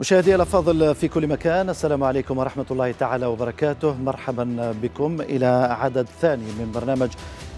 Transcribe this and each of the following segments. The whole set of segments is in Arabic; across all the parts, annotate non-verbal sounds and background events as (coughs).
مشاهدي الأفاضل في كل مكان السلام عليكم ورحمة الله تعالى وبركاته مرحبا بكم إلى عدد ثاني من برنامج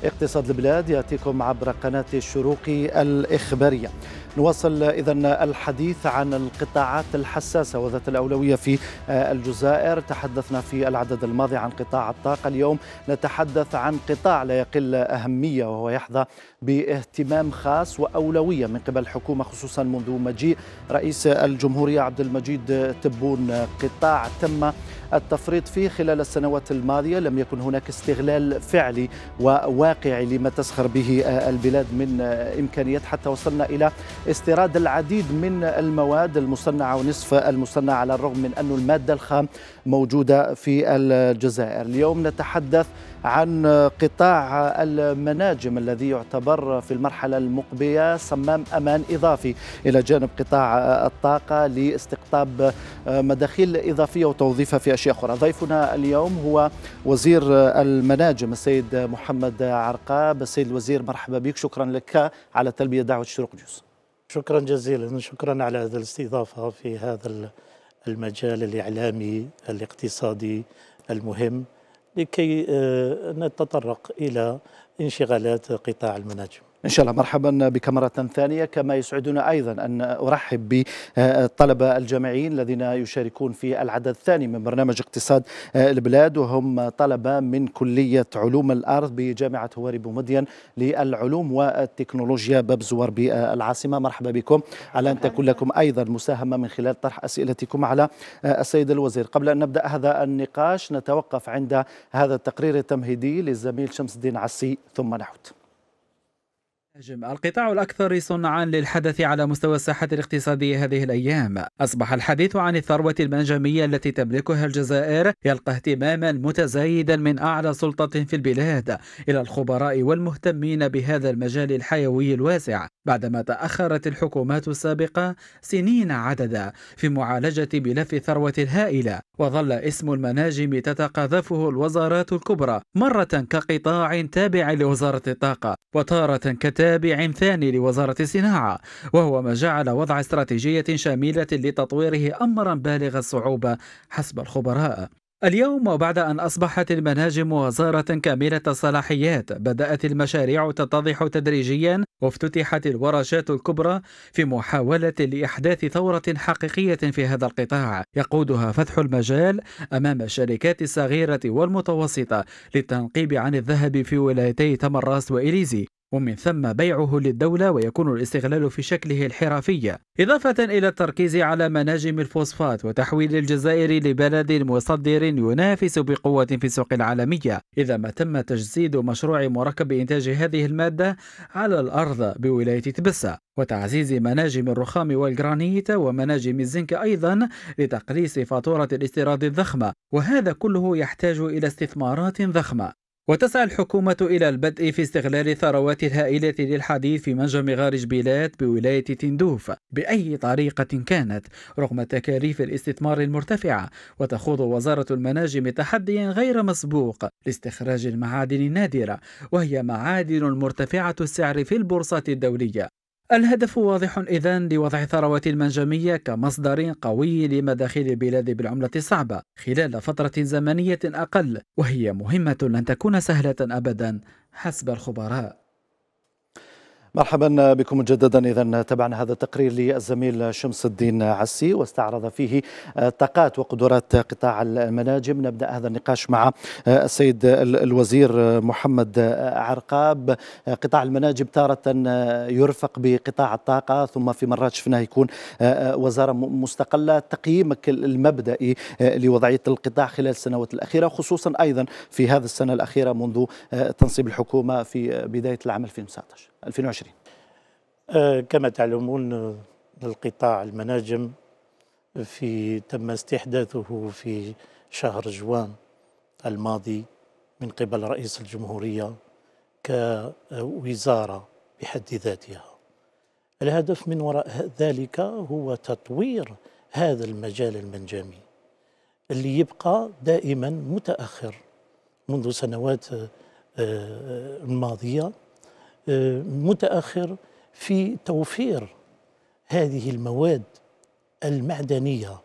اقتصاد البلاد ياتيكم عبر قناه الشروق الاخباريه. نواصل اذا الحديث عن القطاعات الحساسه وذات الاولويه في آه، الجزائر، تحدثنا في العدد الماضي عن قطاع الطاقه، اليوم نتحدث عن قطاع لا يقل اهميه وهو يحظى باهتمام خاص واولويه من قبل الحكومه خصوصا منذ مجيء رئيس الجمهوريه عبد المجيد تبون قطاع تم التفريط فيه خلال السنوات الماضية لم يكن هناك استغلال فعلي وواقعي لما تسخر به آه، البلاد من آه، إمكانيات حتى وصلنا إلى استيراد العديد من المواد المصنعة ونصف المصنعة على الرغم من أن المادة الخام موجودة في الجزائر اليوم نتحدث عن قطاع المناجم الذي يعتبر في المرحلة المقبلة صمام أمان إضافي إلى جانب قطاع الطاقة لاستقطاب مداخيل إضافية وتوظيفها في أشياء أخرى ضيفنا اليوم هو وزير المناجم السيد محمد عرقاب السيد الوزير مرحبا بك شكرا لك على تلبية دعوة شروق جوز شكرا جزيلا شكرا على هذه الاستضافة في هذا المجال الإعلامي الاقتصادي المهم لكي آه، نتطرق إلى انشغالات قطاع المناجم إن شاء الله مرحبا بك مرة ثانية كما يسعدنا أيضا أن أرحب بالطلبة الجامعيين الذين يشاركون في العدد الثاني من برنامج اقتصاد البلاد وهم طلبة من كلية علوم الأرض بجامعة هواري بومدين للعلوم والتكنولوجيا باب زوار بالعاصمة مرحبا بكم على أن تكون لكم أيضا مساهمة من خلال طرح أسئلتكم على السيد الوزير قبل أن نبدأ هذا النقاش نتوقف عند هذا التقرير التمهيدي للزميل شمس الدين عسي ثم نعود القطاع الأكثر صنعا للحدث على مستوى الساحة الاقتصادية هذه الأيام أصبح الحديث عن الثروة المنجمية التي تملكها الجزائر يلقى اهتماما متزايدا من أعلى سلطة في البلاد إلى الخبراء والمهتمين بهذا المجال الحيوي الواسع بعدما تأخرت الحكومات السابقة سنين عددا في معالجة ملف الثروة الهائلة وظل اسم المناجم تتقاذفه الوزارات الكبرى مرة كقطاع تابع لوزارة الطاقة وتارة كتابع تابع ثاني لوزارة الصناعة وهو ما جعل وضع استراتيجية شاملة لتطويره أمرا بالغ الصعوبة حسب الخبراء اليوم وبعد أن أصبحت المناجم وزارة كاملة الصلاحيات بدأت المشاريع تتضح تدريجيا وافتتحت الورشات الكبرى في محاولة لإحداث ثورة حقيقية في هذا القطاع يقودها فتح المجال أمام الشركات الصغيرة والمتوسطة للتنقيب عن الذهب في ولايتي تمراس وإليزي ومن ثم بيعه للدولة ويكون الاستغلال في شكله الحرفي إضافة إلى التركيز على مناجم الفوسفات وتحويل الجزائر لبلد مصدر ينافس بقوة في السوق العالمية إذا ما تم تجسيد مشروع مركب إنتاج هذه المادة على الأرض بولاية تبسة وتعزيز مناجم الرخام والجرانيت ومناجم الزنك أيضا لتقليص فاتورة الاستيراد الضخمة وهذا كله يحتاج إلى استثمارات ضخمة وتسعى الحكومة إلى البدء في استغلال الثروات الهائلة للحديد في منجم غار جبيلات بولاية تندوف بأي طريقة كانت رغم تكاليف الاستثمار المرتفعة وتخوض وزارة المناجم تحديا غير مسبوق لاستخراج المعادن النادرة وهي معادن مرتفعة السعر في البورصات الدولية الهدف واضح إذن لوضع الثروات المنجمية كمصدر قوي لمداخل البلاد بالعملة الصعبة خلال فترة زمنية أقل وهي مهمة لن تكون سهلة أبدا حسب الخبراء مرحبا بكم مجددا اذا تابعنا هذا التقرير للزميل شمس الدين عسي واستعرض فيه طاقات وقدرات قطاع المناجم نبدا هذا النقاش مع السيد الوزير محمد عرقاب قطاع المناجم تارة يرفق بقطاع الطاقه ثم في مرات شفناه يكون وزاره مستقله تقييمك المبدئي لوضعيه القطاع خلال السنوات الاخيره خصوصا ايضا في هذا السنه الاخيره منذ تنصيب الحكومه في بدايه العام 2019 2020 آه، كما تعلمون آه، القطاع المناجم في تم استحداثه في شهر جوان الماضي من قبل رئيس الجمهورية كوزارة بحد ذاتها الهدف من وراء ذلك هو تطوير هذا المجال المنجمي اللي يبقى دائما متأخر منذ سنوات آه، الماضية متاخر في توفير هذه المواد المعدنيه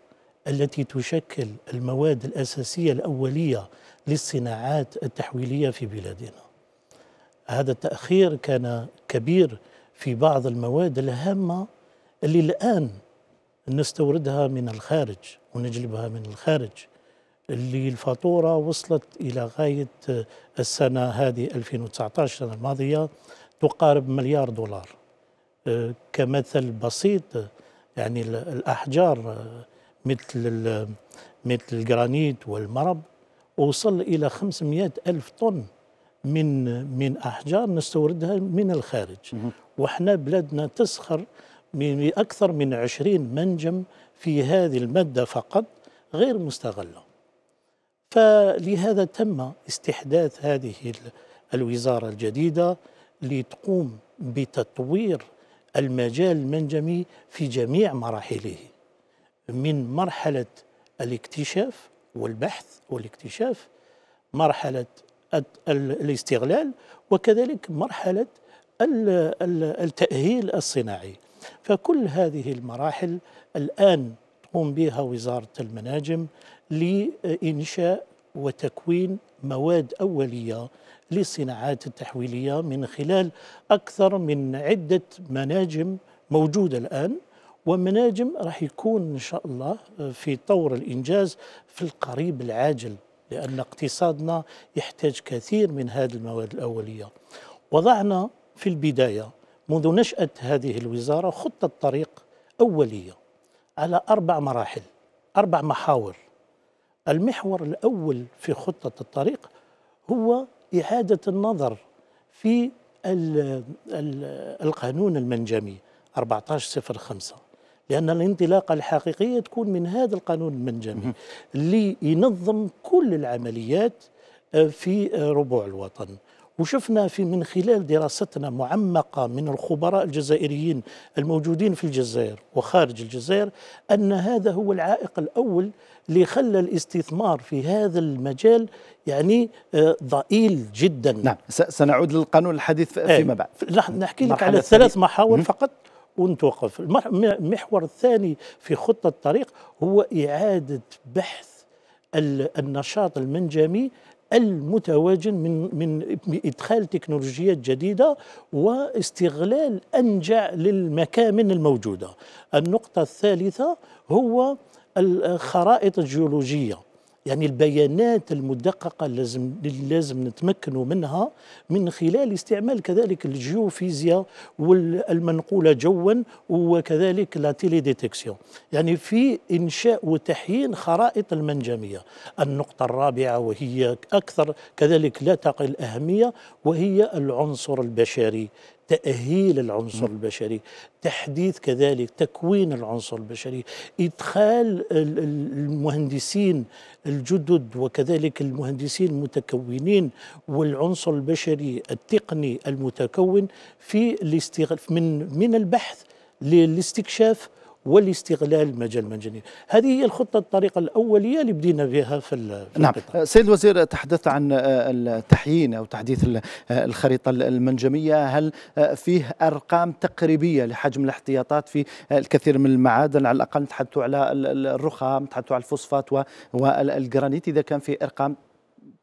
التي تشكل المواد الاساسيه الاوليه للصناعات التحويليه في بلادنا. هذا التاخير كان كبير في بعض المواد الهامه اللي الان نستوردها من الخارج ونجلبها من الخارج اللي الفاتوره وصلت الى غايه السنه هذه 2019 السنه الماضيه تقارب مليار دولار أه، كمثل بسيط يعني الأحجار أه، مثل مثل الجرانيت والمرب وصل إلى 500 ألف طن من من أحجار نستوردها من الخارج وإحنا بلادنا تسخر بأكثر من 20 منجم في هذه المادة فقط غير مستغلة فلهذا تم استحداث هذه الوزارة الجديدة لتقوم بتطوير المجال المنجمي في جميع مراحله من مرحلة الاكتشاف والبحث والاكتشاف مرحلة الاستغلال وكذلك مرحلة التأهيل الصناعي فكل هذه المراحل الآن تقوم بها وزارة المناجم لإنشاء وتكوين مواد أولية للصناعات التحويلية من خلال أكثر من عدة مناجم موجودة الآن ومناجم راح يكون إن شاء الله آه، في طور الإنجاز في القريب العاجل لأن اقتصادنا يحتاج كثير من هذه المواد الأولية وضعنا في البداية منذ نشأة هذه الوزارة خطة طريق أولية على أربع مراحل أربع محاور المحور الأول في خطة الطريق هو إعادة النظر في القانون المنجمي 1405 لأن الانطلاقة الحقيقية تكون من هذا القانون المنجمي اللي ينظم كل العمليات آه، في آه، ربوع الوطن وشفنا في من خلال دراستنا معمقة من الخبراء الجزائريين الموجودين في الجزائر وخارج الجزائر أن هذا هو العائق الأول اللي خلى الاستثمار في هذا المجال يعني آه، ضئيل جدا نعم سنعود للقانون الحديث إيه، فيما بعد نحن نحكي لك على ثلاث محاور فقط ونتوقف المحور الثاني في خطة الطريق هو إعادة بحث النشاط المنجمي المتواجن من من ادخال تكنولوجيات جديده واستغلال انجع للمكامن الموجوده. النقطه الثالثه هو الخرائط الجيولوجيه يعني البيانات المدققة لازم لازم نتمكنوا منها من خلال استعمال كذلك الجيوفيزياء والمنقولة جوا وكذلك لا تيلي ديتكسيون يعني في إنشاء وتحيين خرائط المنجمية النقطة الرابعة وهي أكثر كذلك لا تقل أهمية وهي العنصر البشري تأهيل العنصر البشري تحديث كذلك تكوين العنصر البشري إدخال المهندسين الجدد وكذلك المهندسين المتكونين والعنصر البشري التقني المتكون في من من البحث للاستكشاف والاستغلال مجال مجانين هذه هي الخطة الطريقة الأولية اللي بدينا بها في, في نعم سيد الوزير تحدث عن آه، التحيين أو تحديث آه، الخريطة المنجمية هل آه، فيه أرقام تقريبية لحجم الاحتياطات في الكثير من المعادن على الأقل تحدثوا على الرخام تحدثوا على الفوسفات والجرانيت إذا كان في أرقام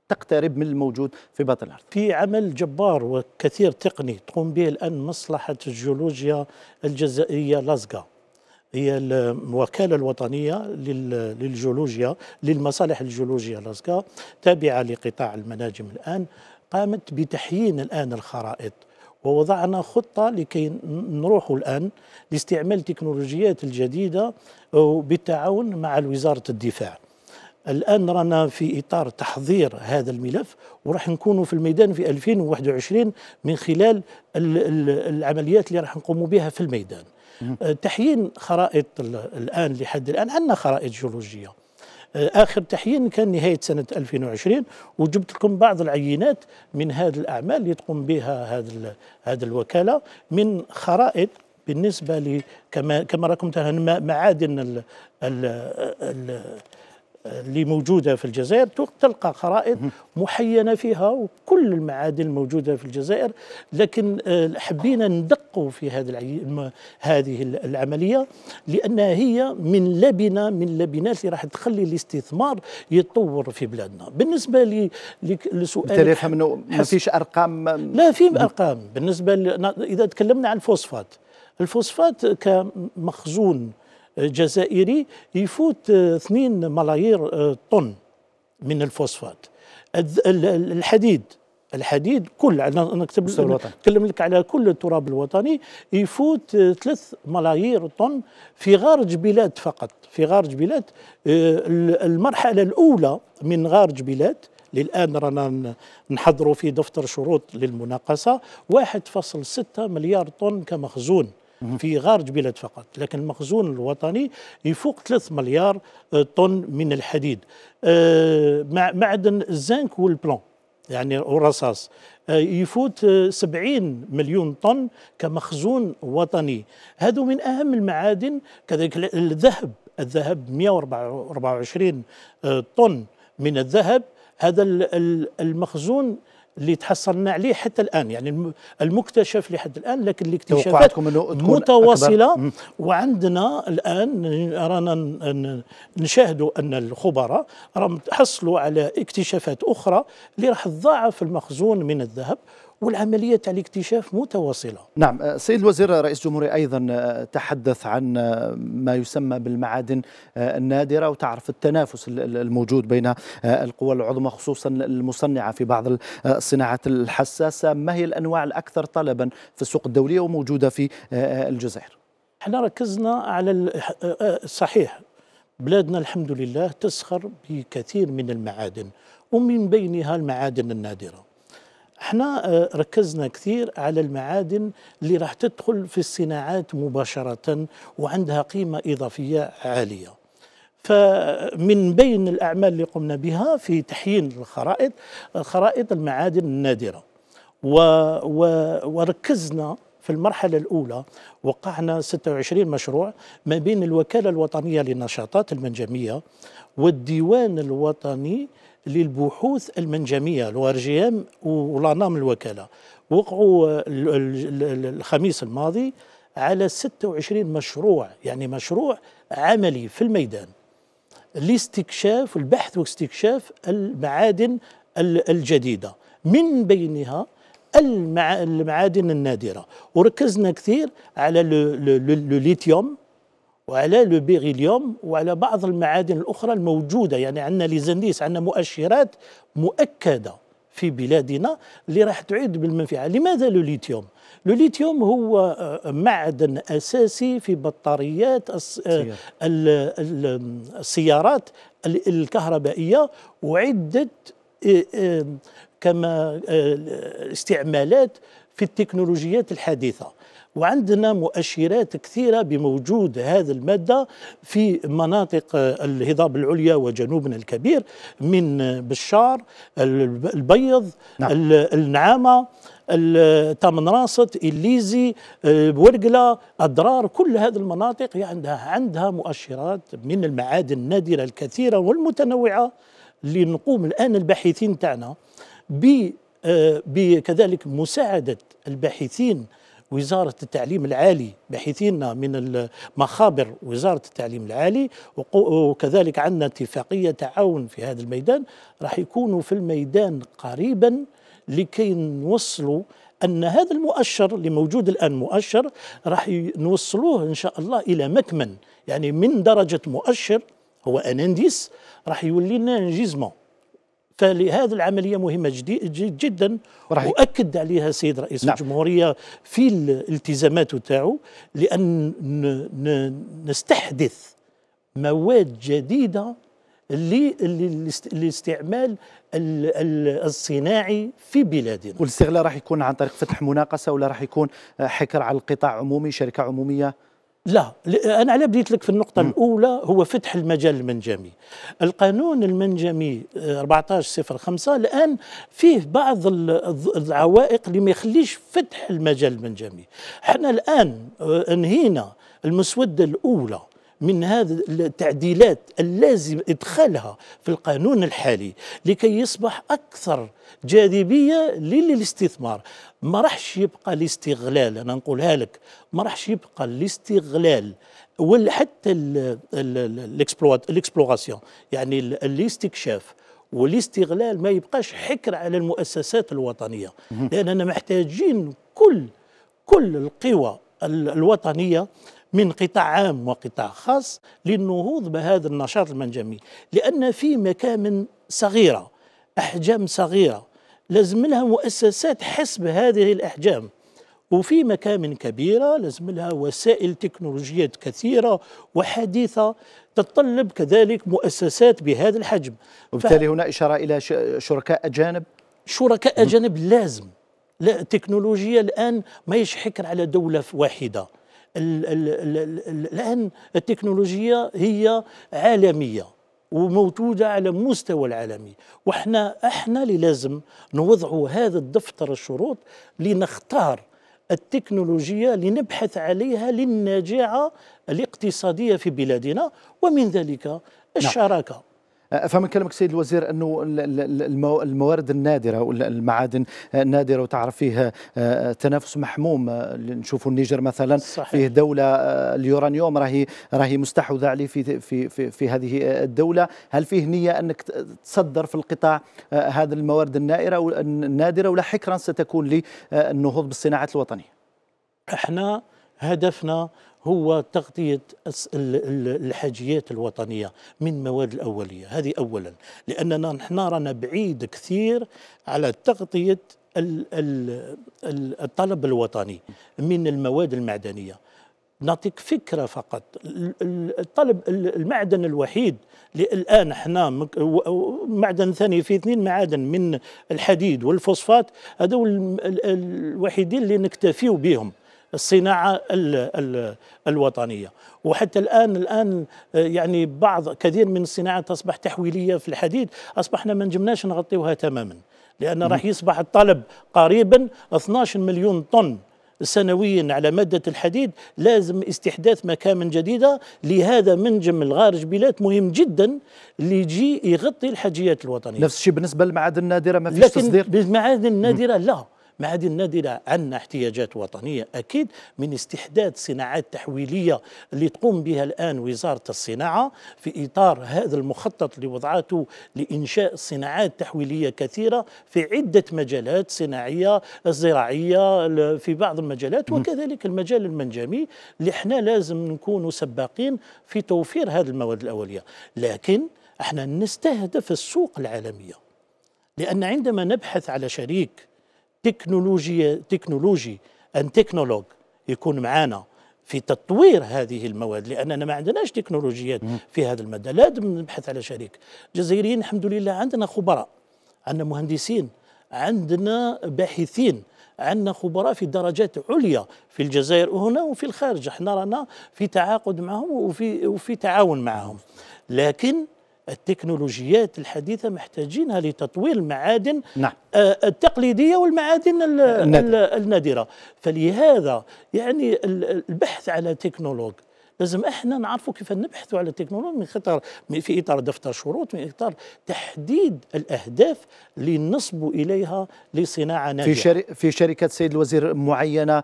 تقترب من الموجود في باطن الارض. في عمل جبار وكثير تقني تقوم به الان مصلحه الجيولوجيا الجزائريه لازقا هي الوكالة الوطنية للجيولوجيا للمصالح الجيولوجية لاسكا تابعة لقطاع المناجم الآن قامت بتحيين الآن الخرائط ووضعنا خطة لكي نروح الآن لاستعمال التكنولوجيات الجديدة بالتعاون مع وزارة الدفاع الآن رانا في إطار تحضير هذا الملف وراح نكونوا في الميدان في 2021 من خلال العمليات اللي راح نقوموا بها في الميدان أه، تحيين خرائط الآن لحد الآن عندنا خرائط جيولوجية أه، اخر تحيين كان نهايه سنه 2020 وجبت لكم بعض العينات من هذه الاعمال اللي تقوم بها هذه هذه الوكاله من خرائط بالنسبه لكما كما راكم معادن ال ال اللي موجودة في الجزائر تلقى خرائط محينة فيها وكل المعادن الموجودة في الجزائر لكن آه، حبينا ندقوا في هذا هذه العملية لأنها هي من لبنة من لبنات اللي راح تخلي الاستثمار يتطور في بلادنا بالنسبة لسؤال لسؤال فهم أنه ما فيش أرقام لا في أرقام بالنسبة إذا تكلمنا عن الفوسفات الفوسفات كمخزون جزائري يفوت 2 آه، ملايير آه، طن من الفوسفات الحديد الحديد كل انا نكتب نتكلم لك على كل التراب الوطني يفوت 3 آه، ملايير طن في غارج بلاد فقط في غارج بلاد المرحله الاولى من غارج بلاد للان رانا نحضروا في دفتر شروط للمناقصه 1.6 مليار طن كمخزون في غار جبيلات فقط لكن المخزون الوطني يفوق 3 مليار طن من الحديد آه، معدن الزنك والبلون يعني الرصاص آه، يفوت 70 مليون طن كمخزون وطني هذا من أهم المعادن كذلك الذهب الذهب 124 آه، طن من الذهب هذا المخزون اللي تحصلنا عليه حتى الان يعني المكتشف لحد الان لكن الاكتشافات متواصله وعندنا الان رانا نشاهدوا ان الخبراء راهم تحصلوا على اكتشافات اخرى اللي راح تضاعف المخزون من الذهب والعملية تاع الاكتشاف متواصلة نعم آه، سيد الوزير آه، رئيس الجمهورية أيضا آه، تحدث عن ما يسمى بالمعادن النادرة وتعرف التنافس الموجود بين القوى العظمى خصوصا المصنعة في بعض الصناعات الحساسة ما هي الأنواع الأكثر طلبا في السوق الدولية وموجودة في الجزائر احنا ركزنا على صحيح بلادنا الحمد لله تسخر بكثير من المعادن ومن بينها المعادن النادره احنا آه، ركزنا كثير على المعادن اللي راح تدخل في الصناعات مباشرة وعندها قيمة إضافية عالية فمن بين الأعمال اللي قمنا بها في تحيين الخرائط خرائط المعادن النادرة و و وركزنا في المرحلة الأولى وقعنا 26 مشروع ما بين الوكالة الوطنية للنشاطات المنجمية والديوان الوطني للبحوث المنجميه ام ولانام الوكاله وقعوا الخميس الماضي على 26 مشروع يعني مشروع عملي في الميدان لاستكشاف البحث واستكشاف المعادن الجديده من بينها المعادن النادره وركزنا كثير على لو ليثيوم وعلى لو بيريليوم وعلى بعض المعادن الأخرى الموجودة يعني عندنا ليزنديس عندنا مؤشرات مؤكدة في بلادنا اللي راح تعيد بالمنفعة لماذا لو ليثيوم؟ لو ليثيوم هو آه، آه، معدن أساسي في بطاريات آه، السيارات الكهربائية وعدة كما استعمالات في التكنولوجيات الحديثة وعندنا مؤشرات كثيرة بموجود هذه المادة في مناطق الهضاب العليا وجنوبنا الكبير من بشار البيض نعم. النعامة راست الليزي ورقلة أضرار كل هذه المناطق عندها عندها مؤشرات من المعادن النادرة الكثيرة والمتنوعة اللي نقوم الآن الباحثين تاعنا آه، بكذلك مساعدة الباحثين وزارة التعليم العالي باحثينا من مخابر وزارة التعليم العالي وكذلك عندنا اتفاقية تعاون في هذا الميدان راح يكونوا في الميدان قريبا لكي نوصلوا أن هذا المؤشر اللي موجود الآن مؤشر راح نوصلوه إن شاء الله إلى مكمن يعني من درجة مؤشر هو أنانديس راح يولي لنا انجيزمون فلهذه العملية مهمة جدا وأكد عليها السيد رئيس نعم. الجمهورية في الالتزامات تاعو لأن نستحدث مواد جديدة للاستعمال الصناعي في بلادنا والاستغلال راح يكون عن طريق فتح مناقصة ولا راح يكون حكر على القطاع عمومي شركة عمومية لا انا على بديت لك في النقطه م. الاولى هو فتح المجال المنجمي القانون المنجمي 1405 الان فيه بعض العوائق اللي ما يخليش فتح المجال المنجمي احنا الان آه، انهينا المسوده الاولى من هذه التعديلات اللازم إدخالها في القانون الحالي لكي يصبح أكثر جاذبية للاستثمار ما راحش يبقى الاستغلال أنا نقولها لك ما راحش يبقى الاستغلال وحتى الاكسبلوراسيون يعني الاستكشاف والاستغلال ما يبقاش حكر على المؤسسات الوطنيه لاننا محتاجين كل كل القوى الوطنيه من قطاع عام وقطاع خاص للنهوض بهذا النشاط المنجمي لأن في مكامن صغيرة أحجام صغيرة لازم لها مؤسسات حسب هذه الأحجام وفي مكامن كبيرة لازم لها وسائل تكنولوجيات كثيرة وحديثة تتطلب كذلك مؤسسات بهذا الحجم وبالتالي ف... هنا إشارة إلى شركاء أجانب شركاء أجانب لازم لا التكنولوجيا الآن ما يشحكر على دولة واحدة الآن التكنولوجيا هي عالمية وموجودة على مستوى العالمي وإحنا إحنا اللي لازم نوضعوا هذا الدفتر الشروط لنختار التكنولوجيا لنبحث عليها للنجاعة الاقتصادية في بلادنا ومن ذلك نعم. الشراكة افهم أه، كلامك سيد الوزير انه الموارد النادره والمعادن النادره وتعرف فيها أه، تنافس محموم أه، نشوفوا النيجر مثلا صحيح. فيه دوله اليورانيوم راهي راهي مستحوذه عليه في في في, في هذه الدوله هل فيه نيه انك تصدر في القطاع هذا الموارد النائره النادره ولا حكرا ستكون للنهوض بالصناعات الوطنيه احنا هدفنا هو تغطية الحاجيات الوطنية من مواد الأولية هذه أولا لأننا نحن رانا بعيد كثير على تغطية الطلب الوطني من المواد المعدنية نعطيك فكره فقط الطلب المعدن الوحيد الان احنا معدن ثاني في اثنين معادن من الحديد والفوسفات هذول الوحيدين اللي نكتفيو بهم الصناعه الوطنيه وحتى الان الان آه، يعني بعض كثير من الصناعه تصبح تحويليه في الحديد اصبحنا ما نجمناش نغطيوها تماما لان راح يصبح الطلب قريبا 12 مليون طن سنويا على مادة الحديد لازم استحداث مكامن جديدة لهذا منجم الغارج بلاد مهم جدا اللي يجي يغطي الحاجيات الوطنية نفس الشيء بالنسبة للمعادن النادرة ما فيش لكن تصدير لكن بالمعادن النادرة لا ما معادن النادرة عندنا احتياجات وطنية أكيد من استحداث صناعات تحويلية اللي تقوم بها الآن وزارة الصناعة في إطار هذا المخطط اللي وضعته لإنشاء صناعات تحويلية كثيرة في عدة مجالات صناعية الزراعية في بعض المجالات وكذلك المجال المنجمي اللي احنا لازم نكونوا سباقين في توفير هذه المواد الأولية لكن احنا نستهدف السوق العالمية لأن عندما نبحث على شريك تكنولوجيا تكنولوجي ان تكنولوج يكون معانا في تطوير هذه المواد لاننا ما عندناش تكنولوجيات في هذا الماده لازم نبحث على شريك الجزائريين الحمد لله عندنا خبراء عندنا مهندسين عندنا باحثين عندنا خبراء في درجات عليا في الجزائر وهنا وفي الخارج احنا رانا في تعاقد معهم وفي وفي تعاون معهم لكن التكنولوجيات الحديثه محتاجينها لتطوير المعادن نعم. آه، التقليديه والمعادن النادرة. النادره فلهذا يعني البحث على تكنولوج لازم احنا نعرفوا كيف نبحثوا على التكنولوجيا من خطر في اطار دفتر شروط من اطار تحديد الاهداف اللي نصبوا اليها لصناعه ناجحه في شر... في شركات سيد الوزير معينه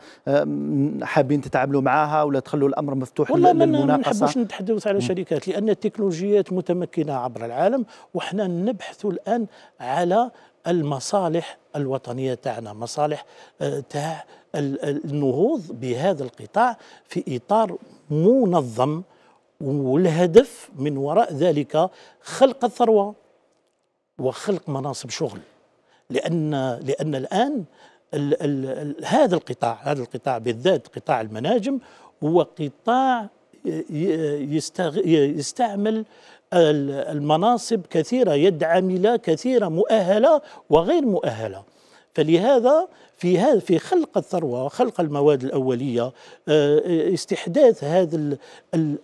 حابين تتعاملوا معها ولا تخلوا الامر مفتوح والله للمناقصه والله ما نحبوش نتحدث على شركات لان التكنولوجيات متمكنه عبر العالم وحنا نبحث الان على المصالح الوطنيه تاعنا مصالح آه، تاع النهوض بهذا القطاع في اطار منظم والهدف من وراء ذلك خلق الثروه وخلق مناصب شغل لان لان الان الـ الـ الـ هذا القطاع هذا القطاع بالذات قطاع المناجم هو قطاع يستعمل المناصب كثيره يد عامله كثيره مؤهله وغير مؤهله فلهذا في في خلق الثروه خلق المواد الاوليه آه، استحداث هذا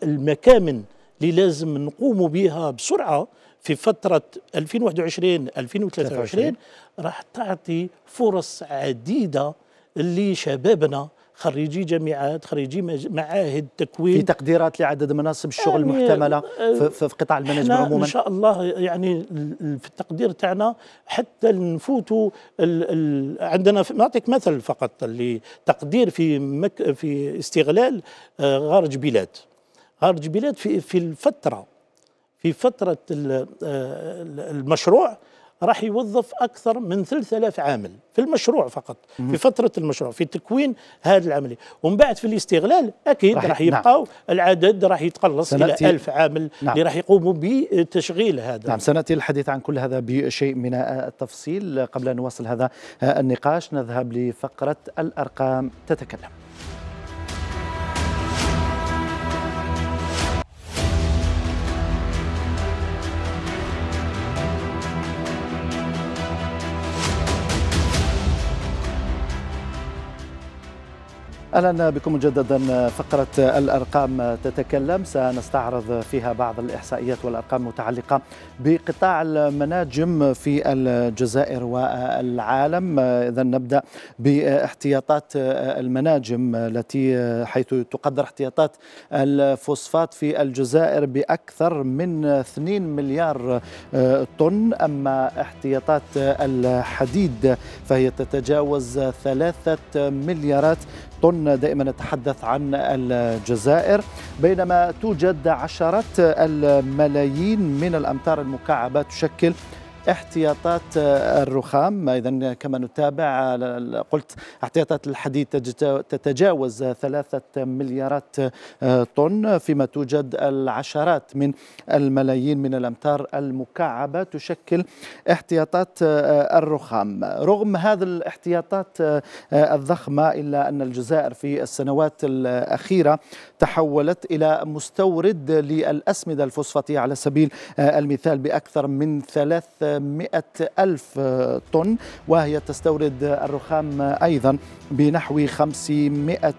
المكامن اللي لازم نقوم بها بسرعه في فترة 2021 2023 راح تعطي فرص عديدة لشبابنا خريجي جامعات خريجي معاهد تكوين في تقديرات لعدد مناصب الشغل يعني المحتمله في قطاع المناجم عموما ان شاء الله يعني في التقدير تاعنا حتى نفوتوا عندنا نعطيك مثل فقط اللي تقدير في مك في استغلال آه، غارج بلاد غارج بلاد في في الفتره في فتره آه، المشروع راح يوظف أكثر من 3000 عامل في المشروع فقط في فترة المشروع في تكوين هذه العملية ومن بعد في الاستغلال أكيد راح يبقوا نعم. العدد راح يتقلص إلى 1000 عامل نعم. اللي راح يقوموا بتشغيل هذا نعم سنأتي الحديث عن كل هذا بشيء من التفصيل قبل أن نواصل هذا النقاش نذهب لفقرة الأرقام تتكلم اهلا بكم مجددا فقره الارقام تتكلم سنستعرض فيها بعض الاحصائيات والارقام المتعلقه بقطاع المناجم في الجزائر والعالم اذا نبدا باحتياطات المناجم التي حيث تقدر احتياطات الفوسفات في الجزائر باكثر من 2 مليار طن اما احتياطات الحديد فهي تتجاوز ثلاثه مليارات طن دائما نتحدث عن الجزائر بينما توجد عشرات الملايين من الأمتار المكعبة تشكل احتياطات آه، الرخام إذا كما نتابع آه، قلت احتياطات الحديد تتجاوز ثلاثة مليارات آه، طن فيما توجد العشرات من الملايين من الأمتار المكعبة تشكل احتياطات الرخام رغم هذه الاحتياطات الضخمة إلا أن الجزائر في السنوات الأخيرة تحولت إلى مستورد للأسمدة الفوسفاتية على سبيل المثال بأكثر من ثلاث مئة ألف طن وهي تستورد الرخام أيضا بنحو 500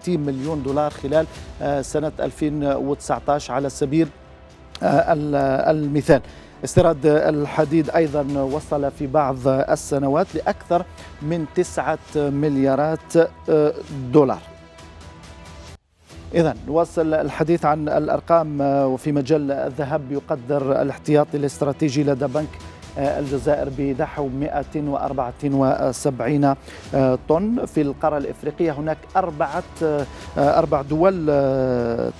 مليون دولار خلال آه، سنة 2019 على سبيل آه، المثال استيراد الحديد أيضا وصل في بعض السنوات لأكثر من 9 مليارات آه، دولار إذا نواصل الحديث عن الأرقام وفي مجال الذهب يقدر الاحتياطي الاستراتيجي لدى بنك آه، الجزائر بنحو 174 آه، طن في القارة الإفريقية هناك أربعة آه، أربع دول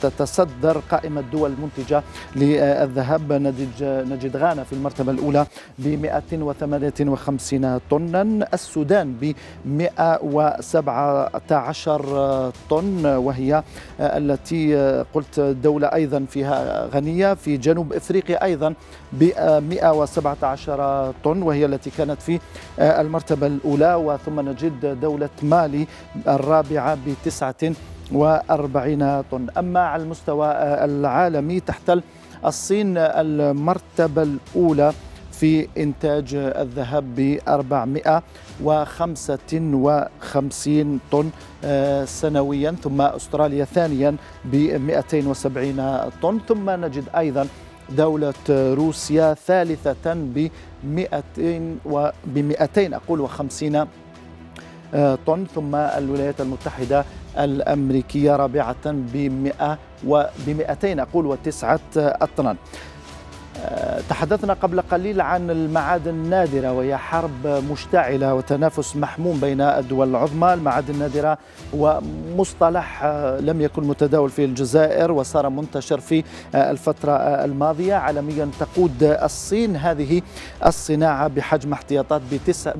تتصدر قائمة الدول المنتجة للذهب نجد, نجد غانا في المرتبة الأولى ب 158 طنا السودان ب 117 طن وهي التي قلت دولة أيضا فيها غنية في جنوب إفريقيا أيضا ب 117 عشر طن وهي التي كانت في آه، المرتبة الأولى وثم نجد دولة مالي الرابعة بتسعة وأربعين طن أما على المستوى آه، العالمي تحتل الصين المرتبة الأولى في إنتاج الذهب ب 455 طن آه، سنويا ثم أستراليا ثانيا ب 270 طن ثم نجد أيضا دولة روسيا ثالثة ب 200 200 أقول و50 آه، طن ثم الولايات المتحدة الأمريكية رابعة ب 100 و ب 200 أقول وتسعة آه، أطنان آه، تحدثنا قبل قليل عن المعادن النادرة وهي حرب مشتعلة وتنافس محموم بين الدول العظمى المعادن النادرة ومصطلح آه، لم يكن متداول في الجزائر وصار منتشر في آه، الفترة الماضية عالميا تقود الصين هذه الصناعة بحجم احتياطات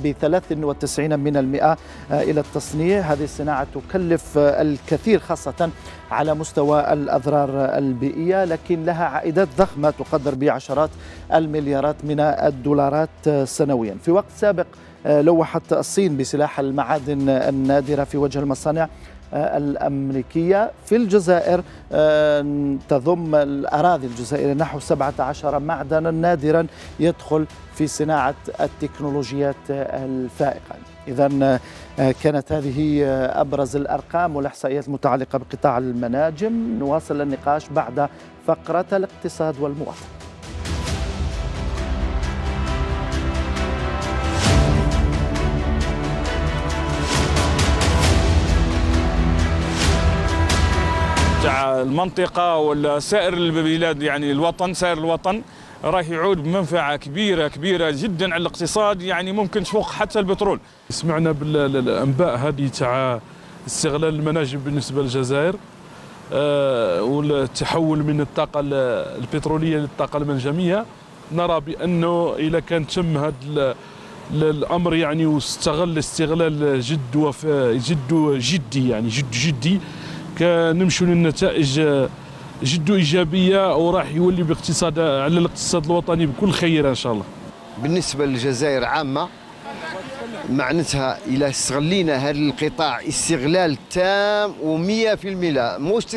ب 93 من المئة إلى التصنيع هذه الصناعة تكلف الكثير خاصة على مستوى الأضرار البيئية لكن لها عائدات ضخمة تقدر بعشرات المليارات من الدولارات سنويا في وقت سابق آه، لوحت الصين بسلاح المعادن النادرة في وجه المصانع آه، الأمريكية في الجزائر آه، تضم الأراضي الجزائرية نحو 17 معدنا نادرا يدخل في صناعة التكنولوجيات الفائقة إذا آه، كانت هذه آه، أبرز الأرقام والإحصائيات المتعلقة بقطاع المناجم نواصل النقاش بعد فقرة الاقتصاد والمواطن المنطقة والسائر البلاد يعني الوطن سائر الوطن راح يعود بمنفعه كبيره كبيره جدا على الاقتصاد يعني ممكن تفوق حتى البترول. سمعنا بالانباء هذه تاع استغلال المناجم بالنسبه للجزائر آه والتحول من الطاقه البتروليه للطاقه المنجميه نرى بانه اذا كان تم هذا الامر يعني واستغل استغلال جد وف جد جدي يعني جد جدي كنمشوا للنتائج جد ايجابيه وراح يولي باقتصاد على الاقتصاد الوطني بكل خير ان شاء الله بالنسبه للجزائر عامه معناتها الى استغلينا هذا القطاع استغلال تام و100% مش 99% 100%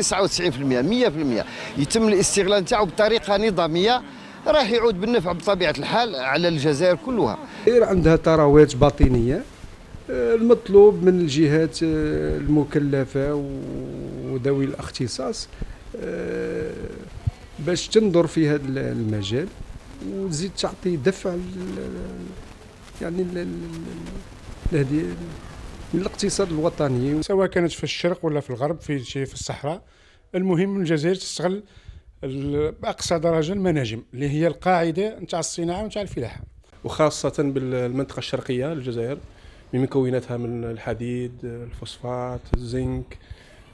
يتم الاستغلال تاعو بطريقه نظاميه راح يعود بالنفع بطبيعه الحال على الجزائر كلها. غير عندها ثروات باطنيه المطلوب من الجهات آه، المكلفه وذوي الاختصاص آه، باش تنظر في هذا المجال وتزيد تعطي دفع يعني لهذه الاقتصاد الوطني سواء كانت في الشرق ولا في الغرب في في الصحراء المهم الجزائر تستغل باقصى درجه المناجم اللي هي القاعده نتاع الصناعه ونتاع الفلاحه وخاصه بالمنطقه الشرقيه للجزائر بمكوناتها من الحديد الفوسفات الزنك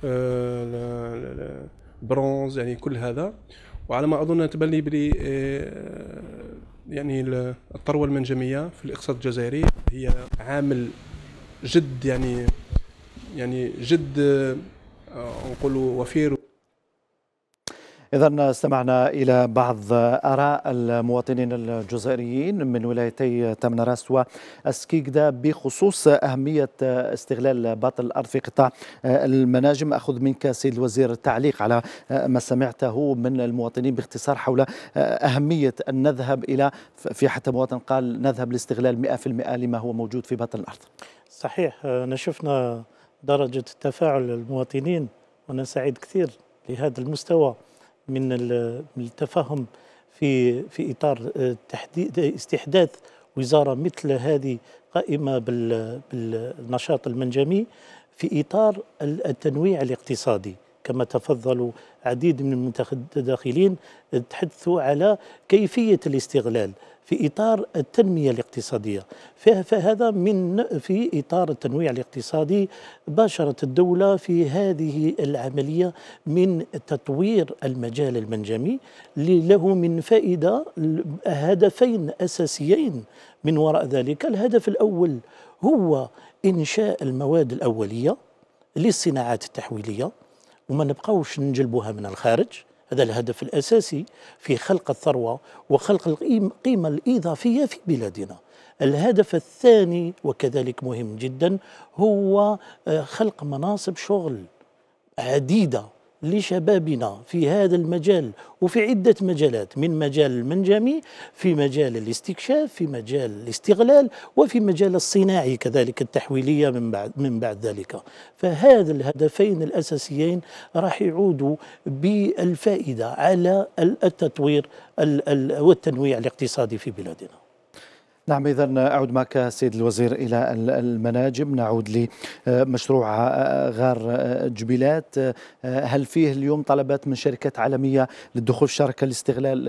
آه، برونز يعني كل هذا وعلى ما اظن تبان لي بلي آه، يعني الثروه المنجميه في الاقتصاد الجزائري هي عامل جد يعني يعني جد آه، نقولوا وفير إذا استمعنا إلى بعض آراء المواطنين الجزائريين من ولايتي تمنراس وأسكيكدا بخصوص أهمية استغلال باطل الأرض في قطاع المناجم أخذ منك سيد الوزير التعليق على ما سمعته من المواطنين باختصار حول أهمية أن نذهب إلى في حتى مواطن قال نذهب لاستغلال 100% لما هو موجود في باطن الأرض صحيح أنا شفنا درجة تفاعل المواطنين وأنا سعيد كثير لهذا المستوى من التفاهم في في اطار آه، تحديد استحداث وزاره مثل هذه قائمه بالنشاط المنجمي في اطار التنويع الاقتصادي كما تفضلوا عديد من المتداخلين تحدثوا على كيفيه الاستغلال في اطار التنميه الاقتصاديه فهذا من في اطار التنويع الاقتصادي باشرت الدوله في هذه العمليه من تطوير المجال المنجمي له من فائده هدفين اساسيين من وراء ذلك الهدف الاول هو انشاء المواد الاوليه للصناعات التحويليه وما نبقاوش نجلبوها من الخارج هذا الهدف الأساسي في خلق الثروة وخلق القيمة الإضافية في بلادنا الهدف الثاني وكذلك مهم جدا هو آه، خلق مناصب شغل عديدة لشبابنا في هذا المجال وفي عدة مجالات من مجال المنجمي في مجال الاستكشاف في مجال الاستغلال وفي مجال الصناعي كذلك التحويلية من بعد, من بعد ذلك فهذا الهدفين الأساسيين راح يعودوا بالفائدة على التطوير والتنويع الاقتصادي في بلادنا نعم إذا أعود معك سيد الوزير إلى المناجم نعود لمشروع غار جبيلات هل فيه اليوم طلبات من شركات عالمية للدخول في شركة لاستغلال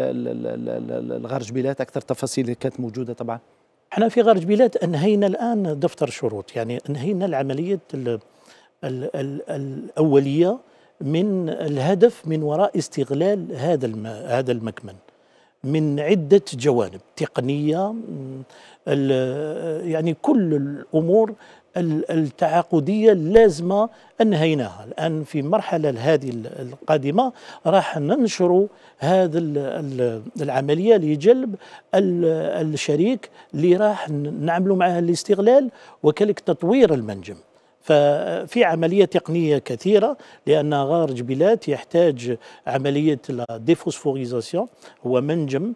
الغار جبيلات أكثر تفاصيل كانت موجودة طبعا احنا في غار جبيلات انهينا الان دفتر شروط يعني انهينا العمليه الـ الـ الـ الاوليه من الهدف من وراء استغلال هذا هذا المكمن من عدة جوانب تقنية يعني كل الأمور التعاقدية اللازمة أنهيناها الآن في المرحلة هذه القادمة راح ننشر هذا العملية لجلب الشريك اللي راح نعمل معه الاستغلال وكذلك تطوير المنجم ففي عملية تقنية كثيرة لأن غار جبيلات يحتاج عملية الديفوسفوريزاسيون هو منجم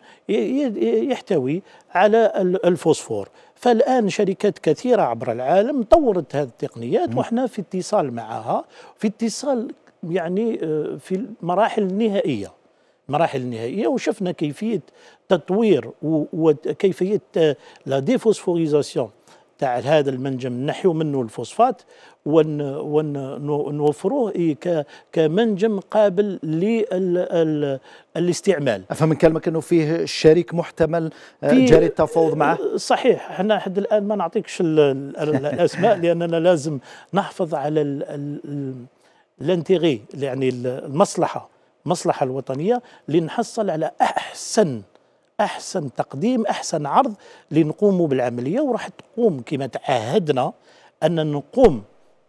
يحتوي على الفوسفور فالآن شركات كثيرة عبر العالم طورت هذه التقنيات وإحنا في اتصال معها في اتصال يعني آه، في المراحل النهائية المراحل النهائية وشفنا كيفية تطوير وكيفية آه، لا ديفوسفوريزاسيون تاع هذا المنجم نحيو منه الفوسفات ونوفروه كمنجم قابل للاستعمال افهم من كلامك انه فيه شريك محتمل آه، جاري التفاوض معه صحيح احنا حد الان ما نعطيكش (laughs) الاسماء لاننا لازم نحفظ على الانتيغي يعني المصلحه المصلحه الوطنيه لنحصل على احسن احسن تقديم احسن عرض لنقوموا بالعمليه وراح تقوم كما تعهدنا ان نقوم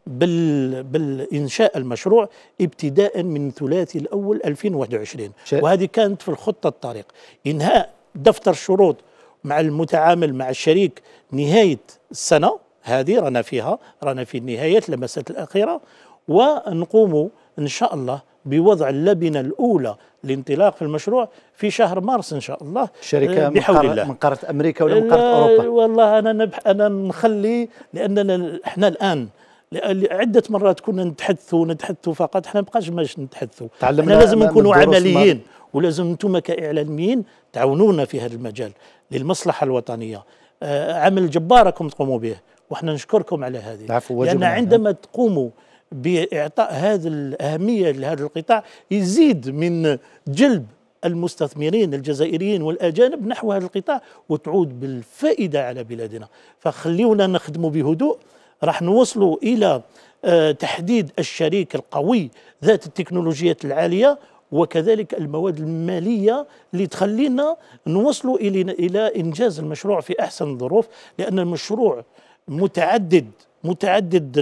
بال... بالإنشاء المشروع ابتداء من ثلاثي الأول 2021 شاء. وهذه كانت في الخطة الطريق إنهاء دفتر الشروط مع المتعامل مع الشريك نهاية السنة هذه رانا فيها رانا في النهايات لمسات الأخيرة ونقوم إن شاء الله بوضع اللبنة الأولى لانطلاق في المشروع في شهر مارس إن شاء الله شركة آه، بحول من قارة, الله. من قارة أمريكا ولا من قارة أوروبا والله أنا نبح أنا نخلي لأننا احنا الآن عدة مرات كنا نتحدثوا نتحدثوا فقط احنا ما بقاش ماش نتحدثوا احنا لازم نكونوا عمليين ولازم انتم كاعلاميين تعاونونا في هذا المجال للمصلحه الوطنيه آه عمل جبار راكم تقوموا به واحنا نشكركم على هذه لان عندما تقوموا باعطاء هذه الاهميه لهذا القطاع يزيد من جلب المستثمرين الجزائريين والاجانب نحو هذا القطاع وتعود بالفائده على بلادنا فخليونا نخدموا بهدوء راح نوصلوا الى آه، تحديد الشريك القوي ذات التكنولوجيات العاليه وكذلك المواد المالية اللي تخلينا نوصلوا إلى إنجاز المشروع في أحسن الظروف لأن المشروع متعدد متعدد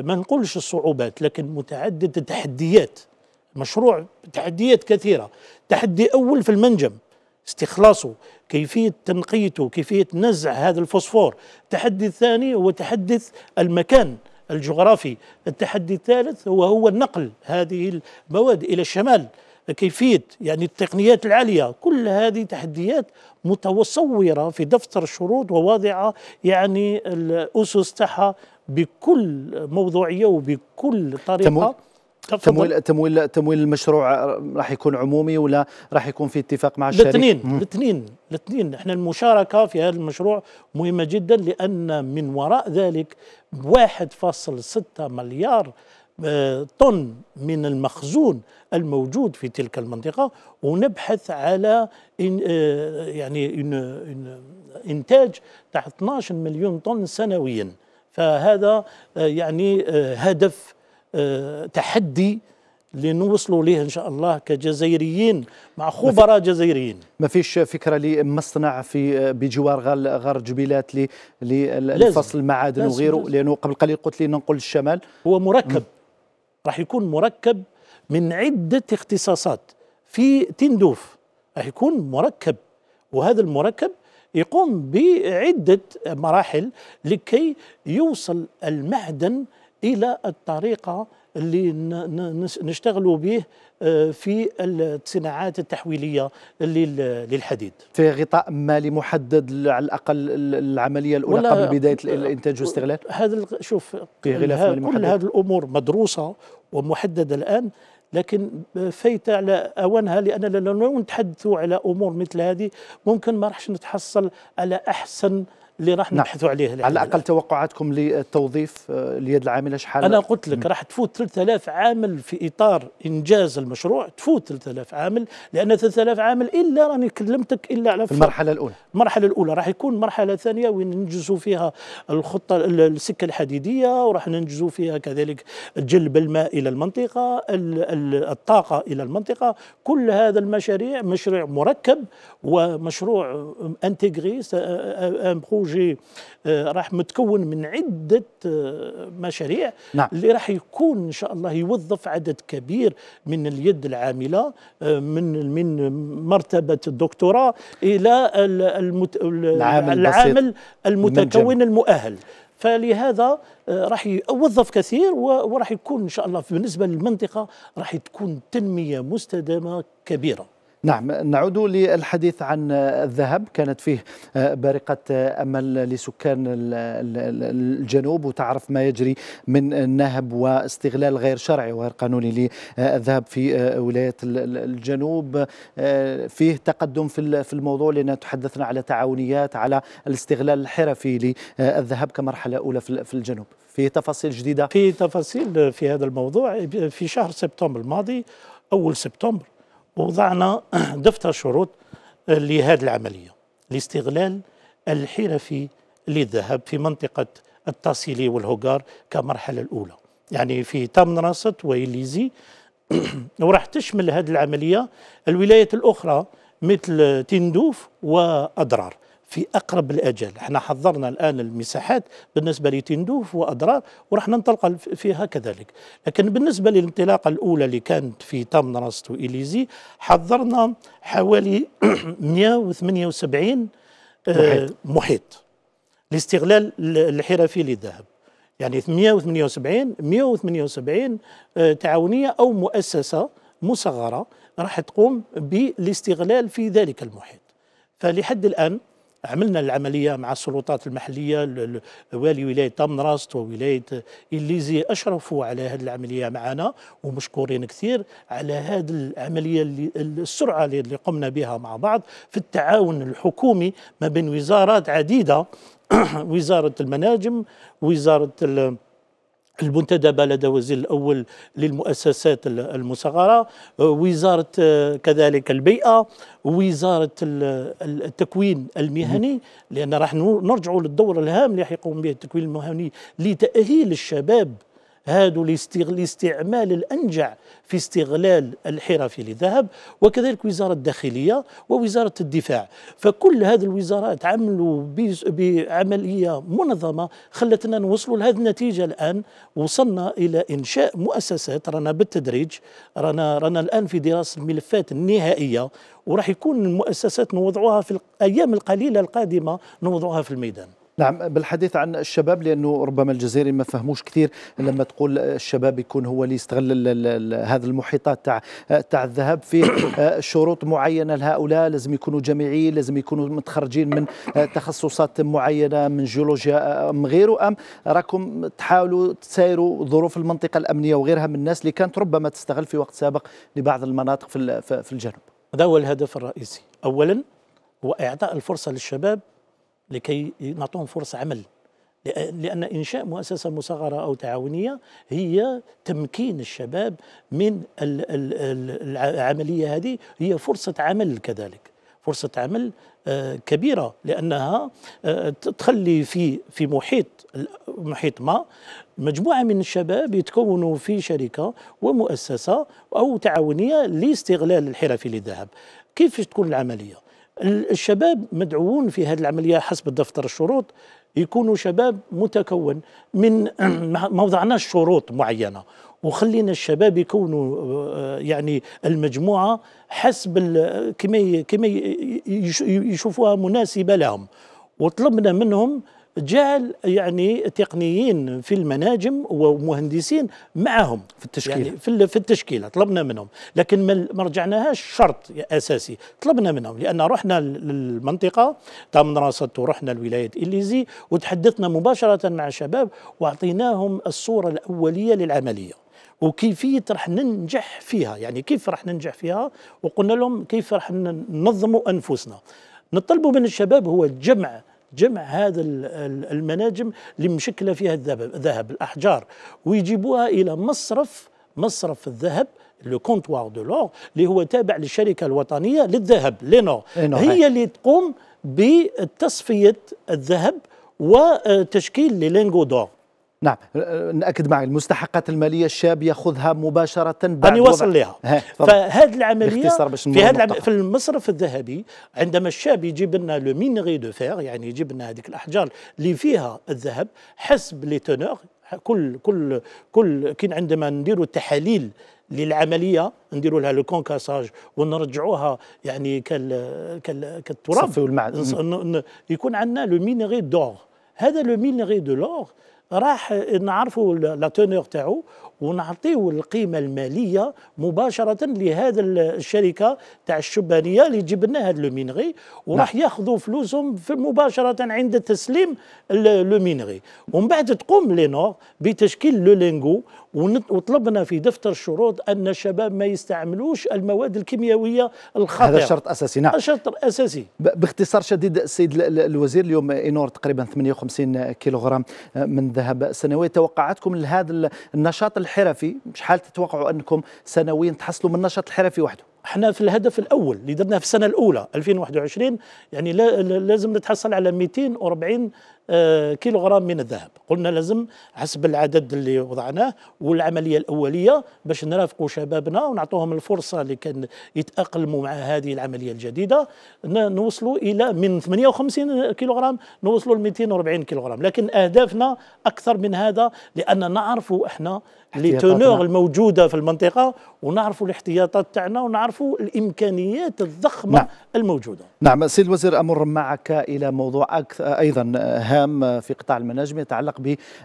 ما نقولش الصعوبات لكن متعدد التحديات مشروع تحديات كثيرة تحدي أول في المنجم استخلاصه كيفية تنقيته كيفية نزع هذا الفوسفور التحدي الثاني هو تحدث المكان الجغرافي التحدي الثالث هو هو النقل هذه المواد إلى الشمال كيفية يعني التقنيات العالية كل هذه تحديات متصورة في دفتر الشروط وواضعة يعني الأسس تاعها بكل موضوعيه وبكل طريقه تمو... تمويل تمويل تمويل المشروع آه، راح يكون عمومي ولا راح يكون في اتفاق مع الشركه؟ الاثنين الاثنين الاثنين احنا المشاركه في هذا المشروع مهمه جدا لان من وراء ذلك 1.6 مليار آه، طن من المخزون الموجود في تلك المنطقه ونبحث على إن آه، يعني إن إن انتاج تاع 12 مليون طن سنويا فهذا آه، يعني آه، هدف آه، تحدي لنوصلوا ليه ان شاء الله كجزائريين مع خبراء جزائريين ما فيش فكره لمصنع في بجوار غار جبيلات لفصل المعادن لازم وغيره لازم لانه قبل قليل قلت لي ننقل للشمال هو مركب راح يكون مركب من عده اختصاصات في تندوف راح يكون مركب وهذا المركب يقوم بعدة مراحل لكي يوصل المعدن إلى الطريقة اللي نشتغلوا به آه، في الصناعات التحويليه للحديد. في غطاء مالي محدد على الاقل العمليه الاولى قبل بدايه الانتاج والاستغلال؟ هذا شوف في غلاف مالي محدد كل هذه الامور مدروسه ومحدده الان لكن فايت على اوانها لاننا لو نتحدثوا على امور مثل هذه ممكن ما راحش نتحصل على احسن اللي راح نعم. عليه على الاقل توقعاتكم للتوظيف اليد آه، العامله شحال انا قلت لك راح تفوت 3000 عامل في اطار انجاز المشروع تفوت 3000 عامل لان 3000 عامل الا راني كلمتك الا على في المرحله الاولى المرحله الاولى راح يكون مرحله ثانيه وين ننجزوا فيها الخطه السكه الحديديه وراح ننجزوا فيها كذلك جلب الماء الى المنطقه الطاقه الى المنطقه كل هذا المشاريع مشروع مركب ومشروع انتغري ان بروجي آه، راح متكون من عده آه، مشاريع نعم. اللي راح يكون ان شاء الله يوظف عدد كبير من اليد العامله آه، من من مرتبه الدكتوراه الى المت... العامل, العامل المتكون المؤهل فلهذا راح يوظف كثير وراح يكون ان شاء الله بالنسبه للمنطقه راح تكون تنميه مستدامه كبيره نعم نعود للحديث عن الذهب كانت فيه آه، بارقة آه، أمل لسكان الجنوب وتعرف ما يجري من النهب واستغلال غير شرعي وغير قانوني للذهب في آه، ولاية الجنوب فيه تقدم في الموضوع لأن تحدثنا على تعاونيات على الاستغلال الحرفي للذهب كمرحلة أولى في الجنوب في تفاصيل جديدة في تفاصيل في هذا الموضوع في شهر سبتمبر الماضي أول سبتمبر وضعنا (clears throat) دفتر شروط لهذه العملية لاستغلال الحرفي للذهب في منطقة التاسيلي والهوغار كمرحلة الأولى يعني في تمنرست وإليزي (clears throat) وراح تشمل هذه العملية الولايات الأخرى مثل تندوف وأضرار في اقرب الاجال احنا حضرنا الان المساحات بالنسبه لتندوف واضرار وراح ننطلق فيها كذلك لكن بالنسبه للانطلاقه الاولى اللي كانت في تمنرست واليزي حضرنا حوالي 178 (clears throat) آه، محيط, محيط لاستغلال الحرفي للذهب يعني 178 178 آه، تعاونيه او مؤسسه مصغره راح تقوم بالاستغلال في ذلك المحيط فلحد الان عملنا العملية مع السلطات المحلية والي ولاية طمنراست وولاية إليزي أشرفوا على هذه العملية معنا ومشكورين كثير على هذه العملية السرعة اللي قمنا بها مع بعض في التعاون الحكومي ما بين وزارات عديدة (coughs) وزارة المناجم وزارة المنتدبة لدى وزير الأول للمؤسسات المصغرة وزارة آه، كذلك البيئة وزارة التكوين المهني لأن راح نرجعوا للدور الهام اللي يقوم به التكوين المهني لتأهيل الشباب هذا الاستعمال الأنجع في استغلال الحرف للذهب وكذلك وزارة الداخلية ووزارة الدفاع فكل هذه الوزارات عملوا بعملية منظمة خلتنا نوصلوا لهذه النتيجة الآن وصلنا إلى إنشاء مؤسسات رانا بالتدريج رانا رانا الآن في دراسة الملفات النهائية وراح يكون المؤسسات نوضعوها في الأيام القليلة القادمة نوضعوها في الميدان نعم بالحديث عن الشباب لانه ربما الجزائري ما فهموش كثير لما تقول الشباب يكون هو اللي يستغل هذا المحيطات تاع تاع الذهب في (coughs) شروط معينه لهؤلاء لازم يكونوا جامعيين لازم يكونوا متخرجين من تخصصات معينه من جيولوجيا ام غيره ام راكم تحاولوا تسايروا ظروف المنطقه الامنيه وغيرها من الناس اللي كانت ربما تستغل في وقت سابق لبعض المناطق في في الجنوب هذا هو الهدف الرئيسي اولا هو اعطاء الفرصه للشباب لكي نعطوهم فرص عمل لأن إنشاء مؤسسة مصغرة أو تعاونية هي تمكين الشباب من العملية هذه هي فرصة عمل كذلك فرصة عمل آه، كبيرة لأنها آه، تخلي في في محيط محيط ما مجموعة من الشباب يتكونوا في شركة ومؤسسة أو تعاونية لاستغلال الحرفي للذهب كيف تكون العملية؟ الشباب مدعوون في هذه العملية حسب دفتر الشروط يكونوا شباب متكون من (clears throat) ما وضعناش شروط معينة وخلينا الشباب يكونوا آه، يعني المجموعة حسب كما كما يشوفوها مناسبة لهم وطلبنا منهم جعل يعني تقنيين في المناجم ومهندسين معهم في التشكيلة يعني في, في التشكيله طلبنا منهم لكن ما رجعناهاش شرط اساسي طلبنا منهم لان رحنا للمنطقه تاع منراست ورحنا لولايه اليزي وتحدثنا مباشره مع الشباب واعطيناهم الصوره الاوليه للعمليه وكيفيه راح ننجح فيها يعني كيف راح ننجح فيها وقلنا لهم كيف راح ننظموا انفسنا نطلبوا من الشباب هو جمع جمع هذا المناجم اللي مشكله فيها الذهب الاحجار ويجيبوها الى مصرف مصرف الذهب لو كونتوار دو لور اللي هو تابع للشركه الوطنيه للذهب لينور هي اللي تقوم بتصفيه الذهب وتشكيل لي لينغو دور نعم أه، أه، ناكد معي المستحقات الماليه الشاب ياخذها مباشره بعد أن يوصل لها فهذه العمليه في هذا العم... في المصرف الذهبي عندما الشاب يجيب لنا لو دو فير يعني يجيب لنا هذيك الاحجار اللي فيها الذهب حسب لي تونور كل كل كل كي عندما نديروا التحاليل للعمليه نديروا لها لو كونكاساج ونرجعوها يعني كال كال كالتراب يكون عندنا لو مينيغي دور هذا لو مينيغي دو لور راح نعرفوا لا تونور تاعو ونعطيه القيمة المالية مباشرة لهذا الشركة تاع الشبانية اللي جيب لنا هذا لومينغي وراح نعم. ياخذوا فلوسهم في مباشرة عند تسليم لومينغي ومن بعد تقوم لينور بتشكيل لولينغو وطلبنا في دفتر الشروط أن الشباب ما يستعملوش المواد الكيميائية الخطرة هذا شرط أساسي نعم شرط أساسي باختصار شديد السيد الوزير اليوم إينور تقريبا 58 كيلوغرام آه، من ذهب سنوي توقعاتكم لهذا النشاط الحرفي مش حال تتوقعوا انكم سنويا تحصلوا من النشاط الحرفي وحده احنا في الهدف الاول اللي درناه في السنه الاولى 2021 يعني لازم نتحصل على 240 آه، كيلوغرام من الذهب قلنا لازم حسب العدد اللي وضعناه والعملية الأولية باش نرافقوا شبابنا ونعطوهم الفرصة اللي كان يتأقلموا مع هذه العملية الجديدة نوصلوا إلى من 58 كيلوغرام نوصلوا ل 240 كيلوغرام لكن أهدافنا أكثر من هذا لأن نعرفوا إحنا لي تونور الموجوده في المنطقه ونعرفوا الاحتياطات تاعنا ونعرفوا الامكانيات الضخمه نعم. الموجوده. نعم سي الوزير امر معك الى موضوع أكثر ايضا هام في قطاع المناجم يتعلق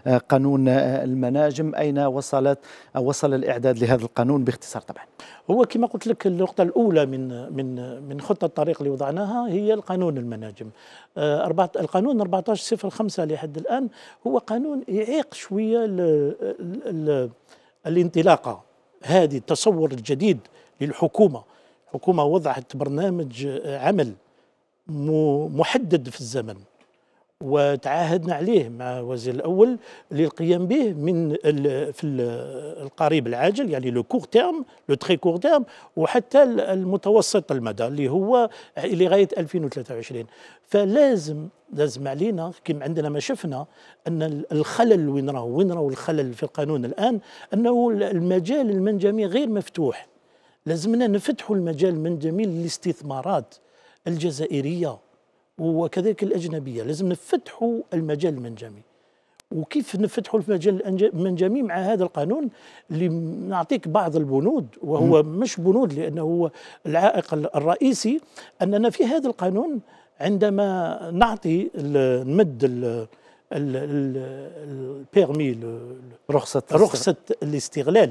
بقانون المناجم اين وصلت وصل الاعداد لهذا القانون باختصار طبعا. هو كما قلت لك النقطة الأولى من من من خطة الطريق اللي وضعناها هي القانون المناجم. آه، أربعة القانون 1405 لحد الآن هو قانون يعيق شوية الـ الـ الانطلاقة هذه التصور الجديد للحكومة. الحكومة وضعت برنامج عمل محدد في الزمن وتعاهدنا عليه مع وزير الاول للقيام به من في القريب العاجل يعني لو كور تيرم لو تري كور تيرم وحتى المتوسط المدى اللي هو لغايه 2023 فلازم لازم علينا كيما عندنا ما شفنا ان الخلل وين راهو وين راهو الخلل في القانون الان انه المجال المنجمي غير مفتوح لازمنا نفتحوا المجال المنجمي للاستثمارات الجزائريه وكذلك الأجنبية لازم نفتحوا المجال المنجمي وكيف نفتحوا المجال المنجمي مع هذا القانون اللي نعطيك بعض البنود وهو م. مش بنود لأنه هو العائق الرئيسي أننا في هذا القانون عندما نعطي نمد البيرمي رخصة رخصة الاستغلال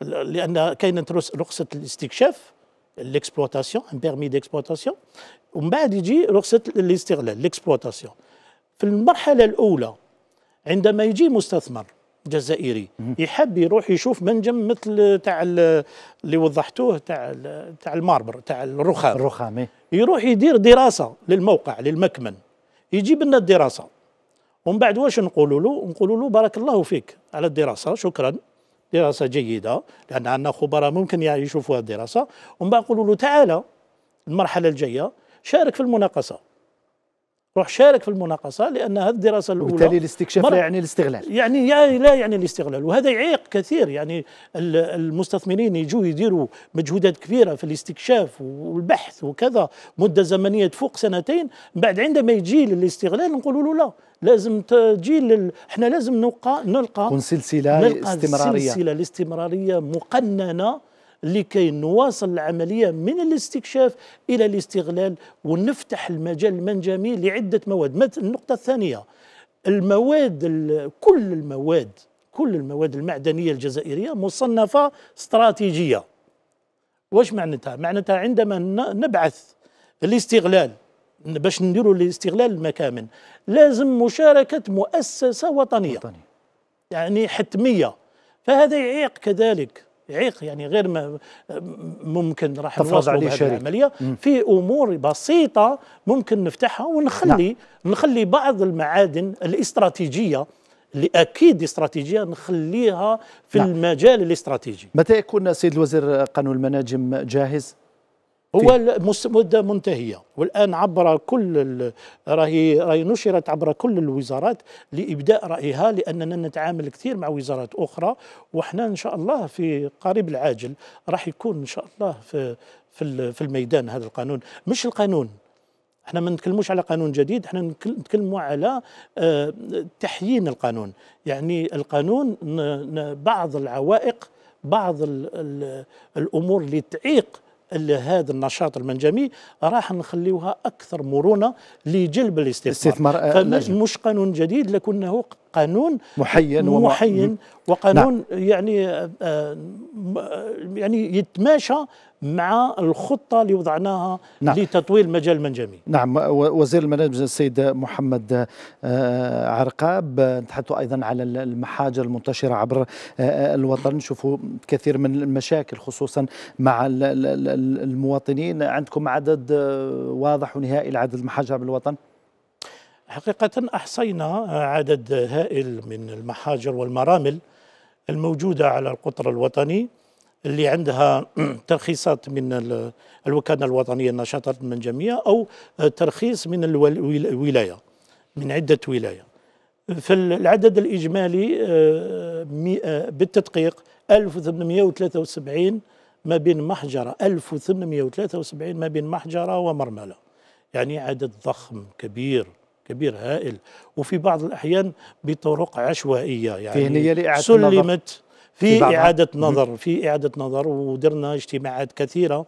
لأن كاينة رخصة الاستكشاف ان بيرمي ديكسبلوتاسيون ومن بعد يجي رخصه الاستغلال الاكسبلوتاسيون في المرحله الاولى عندما يجي مستثمر جزائري يحب يروح يشوف منجم مثل تاع اللي وضحتوه تاع تاع الماربر تاع الرخام الرخام إيه. يروح يدير دراسه للموقع للمكمن يجيب لنا الدراسه ومن بعد واش نقولوا له نقولوا له بارك الله فيك على الدراسه شكرا دراسة جيدة لأن عندنا خبراء ممكن يشوفوا الدراسة ومن بعد يقولوا له تعالى المرحلة الجاية شارك في المناقصة روح شارك في المناقصه لان هذه الدراسه الاولى وبالتالي الاستكشاف لا يعني الاستغلال يعني لا يعني الاستغلال وهذا يعيق كثير يعني المستثمرين يجوا يديروا مجهودات كبيره في الاستكشاف والبحث وكذا مده زمنيه فوق سنتين بعد عندما يجي للاستغلال نقولوا له لا لازم تجي لل... احنا لازم نلقى نلقى سلسله نلقى استمراريه سلسله الاستمراريه مقننه لكي نواصل العملية من الاستكشاف إلى الاستغلال ونفتح المجال المنجمي لعدة مواد النقطة الثانية المواد كل المواد كل المواد المعدنية الجزائرية مصنفة استراتيجية واش معناتها؟ معناتها عندما نبعث الاستغلال باش نديروا الاستغلال المكامن لازم مشاركة مؤسسة وطنية وطني. يعني حتمية فهذا يعيق كذلك عيق يعني غير ممكن راح تفرض عليه العمليه في امور بسيطه ممكن نفتحها ونخلي نعم. نخلي بعض المعادن الاستراتيجيه اللي اكيد استراتيجيه نخليها في نعم. المجال الاستراتيجي متى يكون سيد الوزير قانون المناجم جاهز هو مده منتهيه والان عبر كل راهي راهي نشرت عبر كل الوزارات لابداء رايها لاننا نتعامل كثير مع وزارات اخرى وحنا ان شاء الله في قريب العاجل راح يكون ان شاء الله في في, في الميدان هذا القانون مش القانون احنا ما نتكلموش على قانون جديد احنا نتكلموا على آه، تحيين القانون يعني القانون بعض العوائق بعض الامور اللي تعيق هذا النشاط المنجمي راح نخليوها اكثر مرونه لجلب الاستثمار, الاستثمار آه، مش قانون جديد لكنه قانون محين ومحين نعم. وقانون نعم. يعني آه، آه، يعني يتماشى مع الخطة اللي وضعناها نعم. لتطوير مجال المنجمي نعم وزير المنجم السيد محمد آه، عرقاب نتحدث أيضا على المحاجر المنتشرة عبر الوطن نشوفوا كثير من المشاكل خصوصا مع المواطنين عندكم عدد واضح ونهائي لعدد المحاجر بالوطن؟ حقيقة أحصينا عدد هائل من المحاجر والمرامل الموجودة على القطر الوطني اللي عندها (clears throat) ترخيصات من الوكالة الوطنية من المنجمية أو ترخيص من الولاية من عدة ولاية فالعدد الإجمالي آه، آه، بالتدقيق 1873 ما بين محجرة 1873 ما بين محجرة ومرملة يعني عدد ضخم كبير كبير هائل وفي بعض الأحيان بطرق عشوائية يعني سلمت في, في إعادة نظر في إعادة نظر ودرنا اجتماعات كثيرة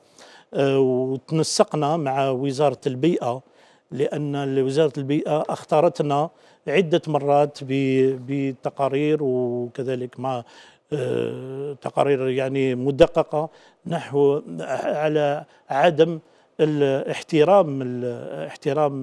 آه، وتنسقنا مع وزارة البيئة لأن وزارة البيئة أختارتنا عدة مرات بتقارير وكذلك مع آه، تقارير يعني مدققة نحو على عدم الاحترام احترام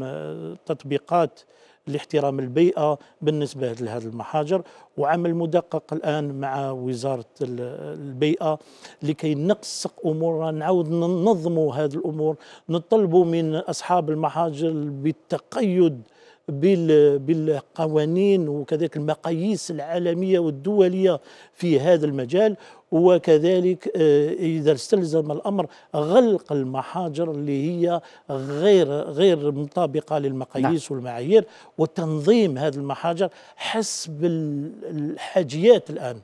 تطبيقات لاحترام البيئه بالنسبه لهذه المحاجر وعمل مدقق الان مع وزاره البيئه لكي نقصق امورنا نعاود ننظموا هذه الامور نطلبوا من اصحاب المحاجر بالتقيد بالقوانين وكذلك المقاييس العالميه والدوليه في هذا المجال وكذلك آه، اذا استلزم الامر غلق المحاجر اللي هي غير غير مطابقه للمقاييس نعم. والمعايير وتنظيم هذه المحاجر حسب الحاجيات الان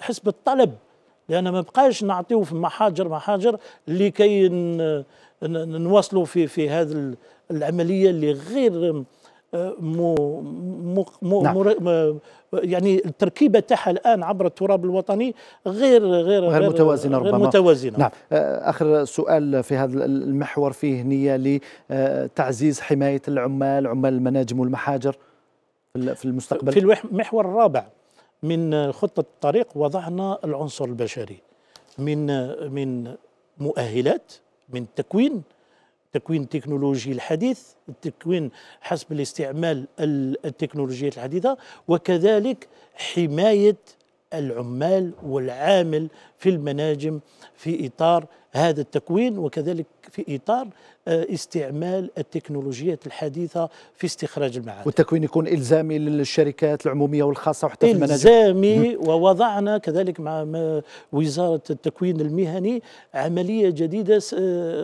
حسب الطلب لان ما بقاش نعطيو في محاجر محاجر لكي نواصلوا في في هذه العمليه اللي غير مو مو مو نعم. يعني التركيبه تاعها الان عبر التراب الوطني غير غير غير, متوازنه متوازنه غير ربما متوازنه نعم آه، اخر سؤال في هذا المحور فيه نيه لتعزيز آه، حمايه العمال عمال المناجم والمحاجر في المستقبل في المحور الرابع من خطه الطريق وضعنا العنصر البشري من آه، من مؤهلات من تكوين التكوين التكنولوجي الحديث التكوين حسب الاستعمال التكنولوجيات الحديثة وكذلك حماية العمال والعامل في المناجم في اطار هذا التكوين وكذلك في اطار آه، استعمال التكنولوجيات الحديثه في استخراج المعادن. والتكوين يكون الزامي للشركات العموميه والخاصه وحتى في المناجم. الزامي ووضعنا كذلك مع وزاره التكوين المهني عمليه جديده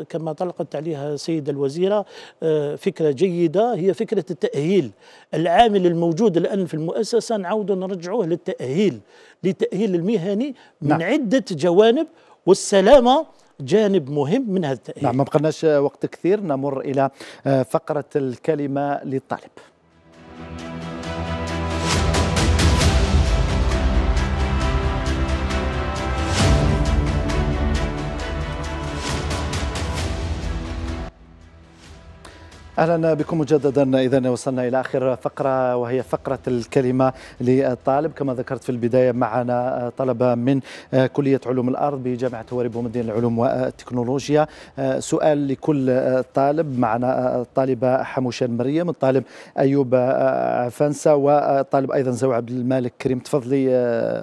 كما طلقت عليها السيده الوزيره آه، فكره جيده هي فكره التاهيل العامل الموجود الان في المؤسسه نعود نرجعوه للتاهيل لتاهيل المهني من نعم. عده عدة جوانب والسلامة جانب مهم من هذا التأهيل نعم ما بقناش وقت كثير نمر إلى آه، فقرة الكلمة للطالب اهلا بكم مجددا اذا وصلنا الى اخر فقره وهي فقره الكلمه للطالب كما ذكرت في البدايه معنا طلبه من كليه علوم الارض بجامعه هواري بومدين العلوم والتكنولوجيا سؤال لكل طالب معنا الطالبه حموشان مريم الطالب ايوب عفنسه والطالب ايضا زوع عبد المالك كريم تفضلي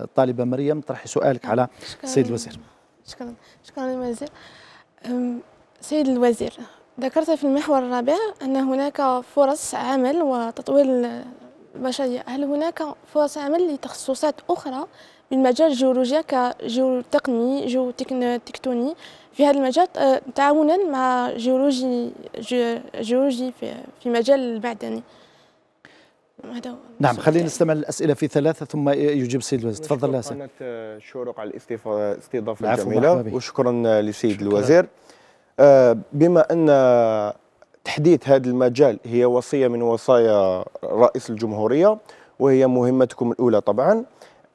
الطالبه مريم طرحي سؤالك على السيد الوزير شكرا شكرا للوزير سيد الوزير ذكرت في المحور الرابع أن هناك فرص عمل وتطوير البشرية هل هناك فرص عمل لتخصصات أخرى في المجال الجيولوجيا كجيوتقني جيوتكتوني في هذا المجال آه، تعاونا مع جيولوجي جيولوجي في مجال المعدني نعم خلينا نستمع للاسئله في ثلاثه ثم يجيب سيد الوزير تفضل يا سيد شكرا على الاستضافه الجميله وشكرا لسيد الوزير آه، بما أن تحديث هذا المجال هي وصية من وصايا رئيس الجمهورية وهي مهمتكم الأولى طبعا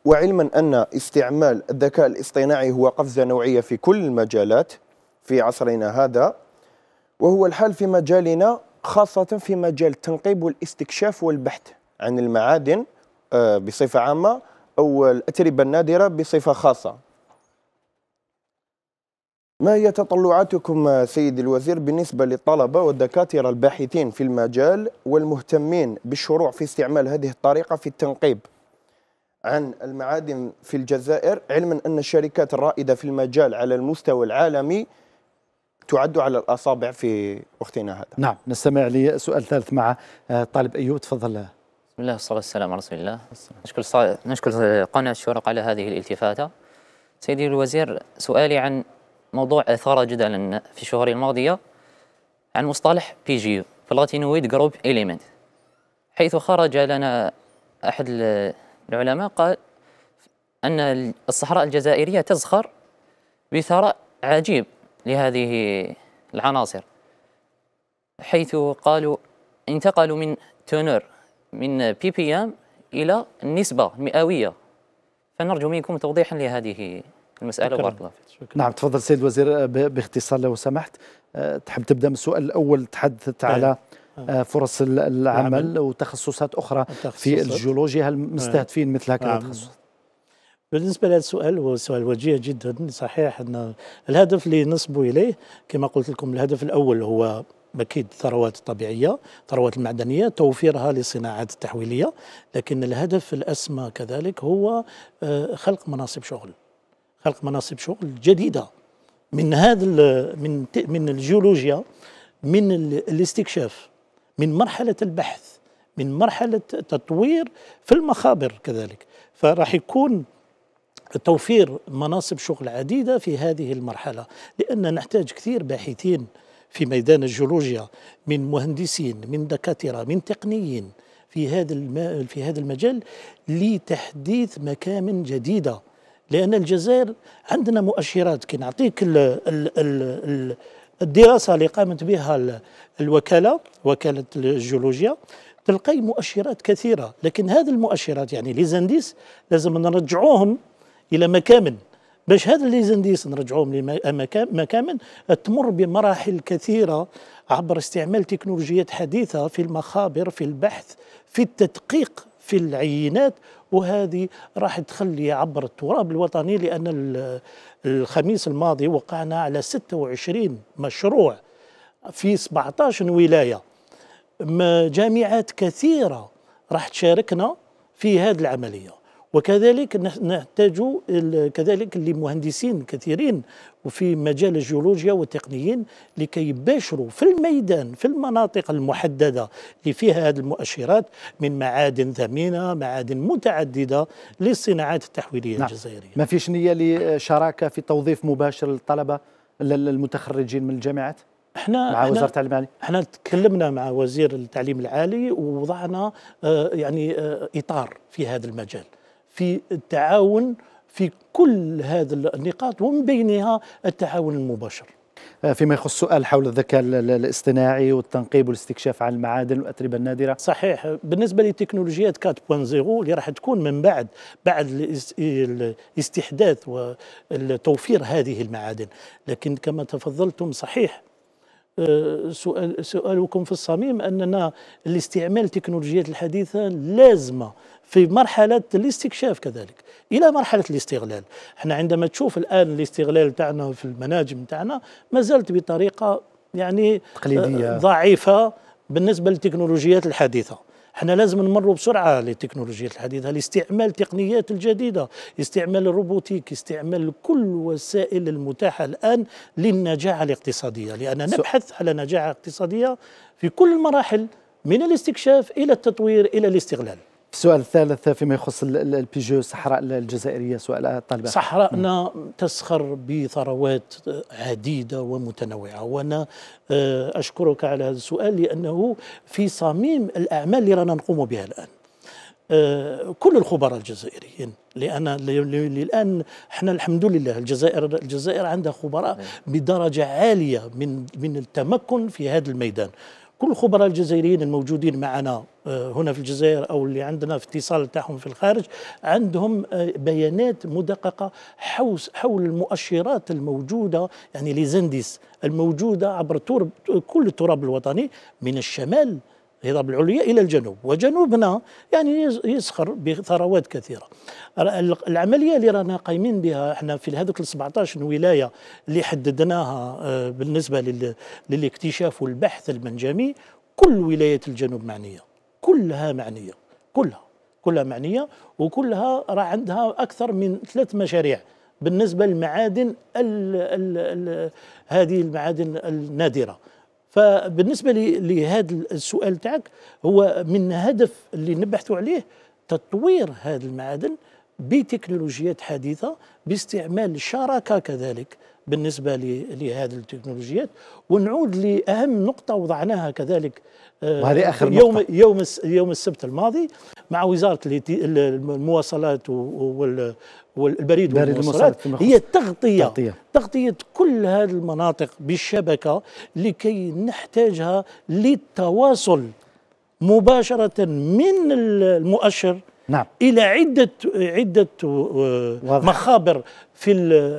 وعلما أن استعمال الذكاء الاصطناعي هو قفزة نوعية في كل المجالات في عصرنا هذا وهو الحال في مجالنا خاصة في مجال التنقيب والاستكشاف والبحث عن المعادن آه، بصفة عامة أو الأتربة النادرة بصفة خاصة ما هي تطلعاتكم آه، سيد الوزير بالنسبة للطلبة والدكاترة الباحثين في المجال والمهتمين بالشروع في استعمال هذه الطريقة في التنقيب عن المعادن في الجزائر علما أن الشركات الرائدة في المجال على المستوى العالمي تعد على الأصابع في وقتنا هذا نعم نستمع لسؤال ثالث مع آه، طالب أيوب تفضل بسم الله والصلاة والسلام على رسول الله نشكر, نشكر قناة الشرق على هذه الالتفاتة سيدي الوزير سؤالي عن موضوع أثار جدلا في الشهور الماضية عن مصطلح بي جي بلاتينويد جروب إليمنت حيث خرج لنا أحد العلماء قال أن الصحراء الجزائرية تزخر بثراء عجيب لهذه العناصر حيث قالوا انتقلوا من تونر من بي بي ام إلى النسبة المئوية فنرجو منكم توضيحا لهذه المساله وبارك الله فيك نعم تفضل سيد الوزير آه، باختصار لو سمحت آه، تحب تبدا من السؤال الاول تحدثت طيب. على آه. فرص العمل, العمل وتخصصات اخرى التخصصات. في الجيولوجيا هل مستهدفين مثل هكذا نعم. التخصصات بالنسبه لهذا السؤال هو سؤال وجيه جدا صحيح ان الهدف اللي نصبوا اليه كما قلت لكم الهدف الاول هو اكيد الثروات الطبيعيه الثروات المعدنيه توفيرها للصناعات التحويليه لكن الهدف الاسمى كذلك هو خلق مناصب شغل خلق مناصب شغل جديده من هذا من من الجيولوجيا من الاستكشاف من مرحله البحث من مرحله تطوير في المخابر كذلك فراح يكون توفير مناصب شغل عديده في هذه المرحله لان نحتاج كثير باحثين في ميدان الجيولوجيا من مهندسين من دكاتره من تقنيين في هذا في هذا المجال لتحديث مكامن جديده لأن الجزائر عندنا مؤشرات كي نعطيك ال ال ال الدراسة اللي قامت بها الوكالة وكالة الجيولوجيا تلقي مؤشرات كثيرة لكن هذه المؤشرات يعني ليزانديس لازم نرجعوهم إلى مكامن باش هذا ليزانديس نرجعوهم لمكامن تمر بمراحل كثيرة عبر استعمال تكنولوجيات حديثة في المخابر في البحث في التدقيق في العينات وهذه راح تخلي عبر التراب الوطني لأن الخميس الماضي وقعنا على 26 مشروع في 17 ولاية جامعات كثيرة راح تشاركنا في هذه العملية وكذلك نحتاج كذلك لمهندسين كثيرين وفي مجال الجيولوجيا والتقنيين لكي يباشروا في الميدان في المناطق المحدده اللي فيها هذه المؤشرات من معادن ثمينه، معادن متعدده للصناعات التحويليه نعم. الجزائريه. ما فيش نيه لشراكه في توظيف مباشر للطلبه المتخرجين من الجامعات؟ احنا مع وزاره التعليم العالي احنا تكلمنا مع وزير التعليم العالي ووضعنا آه، يعني آه، اطار في هذا المجال في التعاون في كل هذه النقاط ومن بينها التعاون المباشر آه، فيما يخص سؤال حول الذكاء الاصطناعي والتنقيب والاستكشاف عن المعادن والاتربه النادره صحيح بالنسبه لتكنولوجيات 4.0 اللي راح تكون من بعد بعد الاستحداث وتوفير هذه المعادن لكن كما تفضلتم صحيح سؤال سؤالكم في الصميم اننا الاستعمال التكنولوجيات الحديثه لازمه في مرحله الاستكشاف كذلك الى مرحله الاستغلال احنا عندما تشوف الان الاستغلال تاعنا في المناجم تاعنا ما زالت بطريقه يعني تقليديه آه، ضعيفه بالنسبه للتكنولوجيات الحديثه احنا لازم نمروا بسرعه للتكنولوجيات الحديثه لاستعمال التقنيات الجديده استعمال الروبوتيك استعمال كل الوسائل المتاحه الان للنجاعه الاقتصاديه لان نبحث على نجاعه اقتصاديه في كل المراحل من الاستكشاف الى التطوير الى الاستغلال السؤال الثالث فيما يخص البيجو الصحراء الجزائرية سؤال الطالبة صحراءنا تسخر بثروات عديدة ومتنوعة وأنا آه، أشكرك على هذا السؤال لأنه في صميم الأعمال اللي رانا نقوم بها الآن آه، كل الخبراء الجزائريين لان الان احنا الحمد لله الجزائر الجزائر عندها خبراء بدرجه عاليه من من التمكن في هذا الميدان كل الخبراء الجزائريين الموجودين معنا آه، هنا في الجزائر او اللي عندنا في اتصال تاعهم في الخارج عندهم آه، بيانات مدققه حول حول المؤشرات الموجوده يعني ليزنديس الموجوده عبر كل التراب الوطني من الشمال الهضاب العليا إلى الجنوب وجنوبنا يعني يسخر بثروات كثيرة العملية اللي رانا قايمين بها احنا في هذوك ال 17 ولاية اللي حددناها آه، بالنسبة للاكتشاف والبحث المنجمي كل ولايات الجنوب معنية كلها معنية كلها كلها معنية وكلها راه عندها أكثر من ثلاث مشاريع بالنسبة للمعادن هذه المعادن النادرة فبالنسبه لهذا السؤال تاعك هو من هدف اللي نبحثوا عليه تطوير هذه المعادن بتكنولوجيات حديثه باستعمال الشراكه كذلك بالنسبه لهذه التكنولوجيات ونعود لاهم نقطه وضعناها كذلك آه، وهذه اخر يوم نقطة. يوم يوم السبت الماضي مع وزاره المواصلات والبريد والمواصلات هي تغطية, تغطية تغطية كل هذه المناطق بالشبكة لكي نحتاجها للتواصل مباشرة من المؤشر نعم. الى عده عده آه، واضح. مخابر في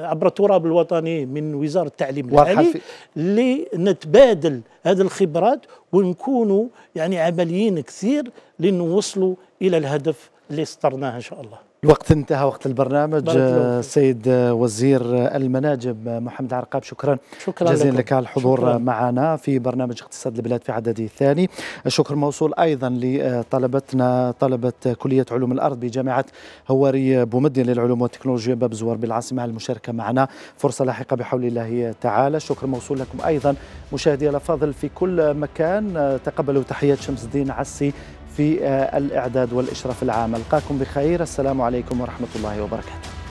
عبر التراب الوطني من وزاره التعليم العالي لنتبادل هذه الخبرات ونكونوا يعني عمليين كثير لنوصلوا الى الهدف اللي سطرناه ان شاء الله الوقت انتهى وقت البرنامج السيد وزير المناجم محمد عرقاب شكرا, شكرا جزيلا لك على الحضور شكرا. معنا في برنامج اقتصاد البلاد في عدده الثاني الشكر موصول ايضا لطلبتنا طلبه كليه علوم الارض بجامعه هواري بومدين للعلوم والتكنولوجيا باب زوار بالعاصمه على المشاركه معنا فرصه لاحقه بحول الله تعالى الشكر موصول لكم ايضا مشاهدي الافاضل في كل مكان تقبلوا تحيات شمس الدين عسي في آه، الإعداد والإشراف العام ألقاكم بخير السلام عليكم ورحمة الله وبركاته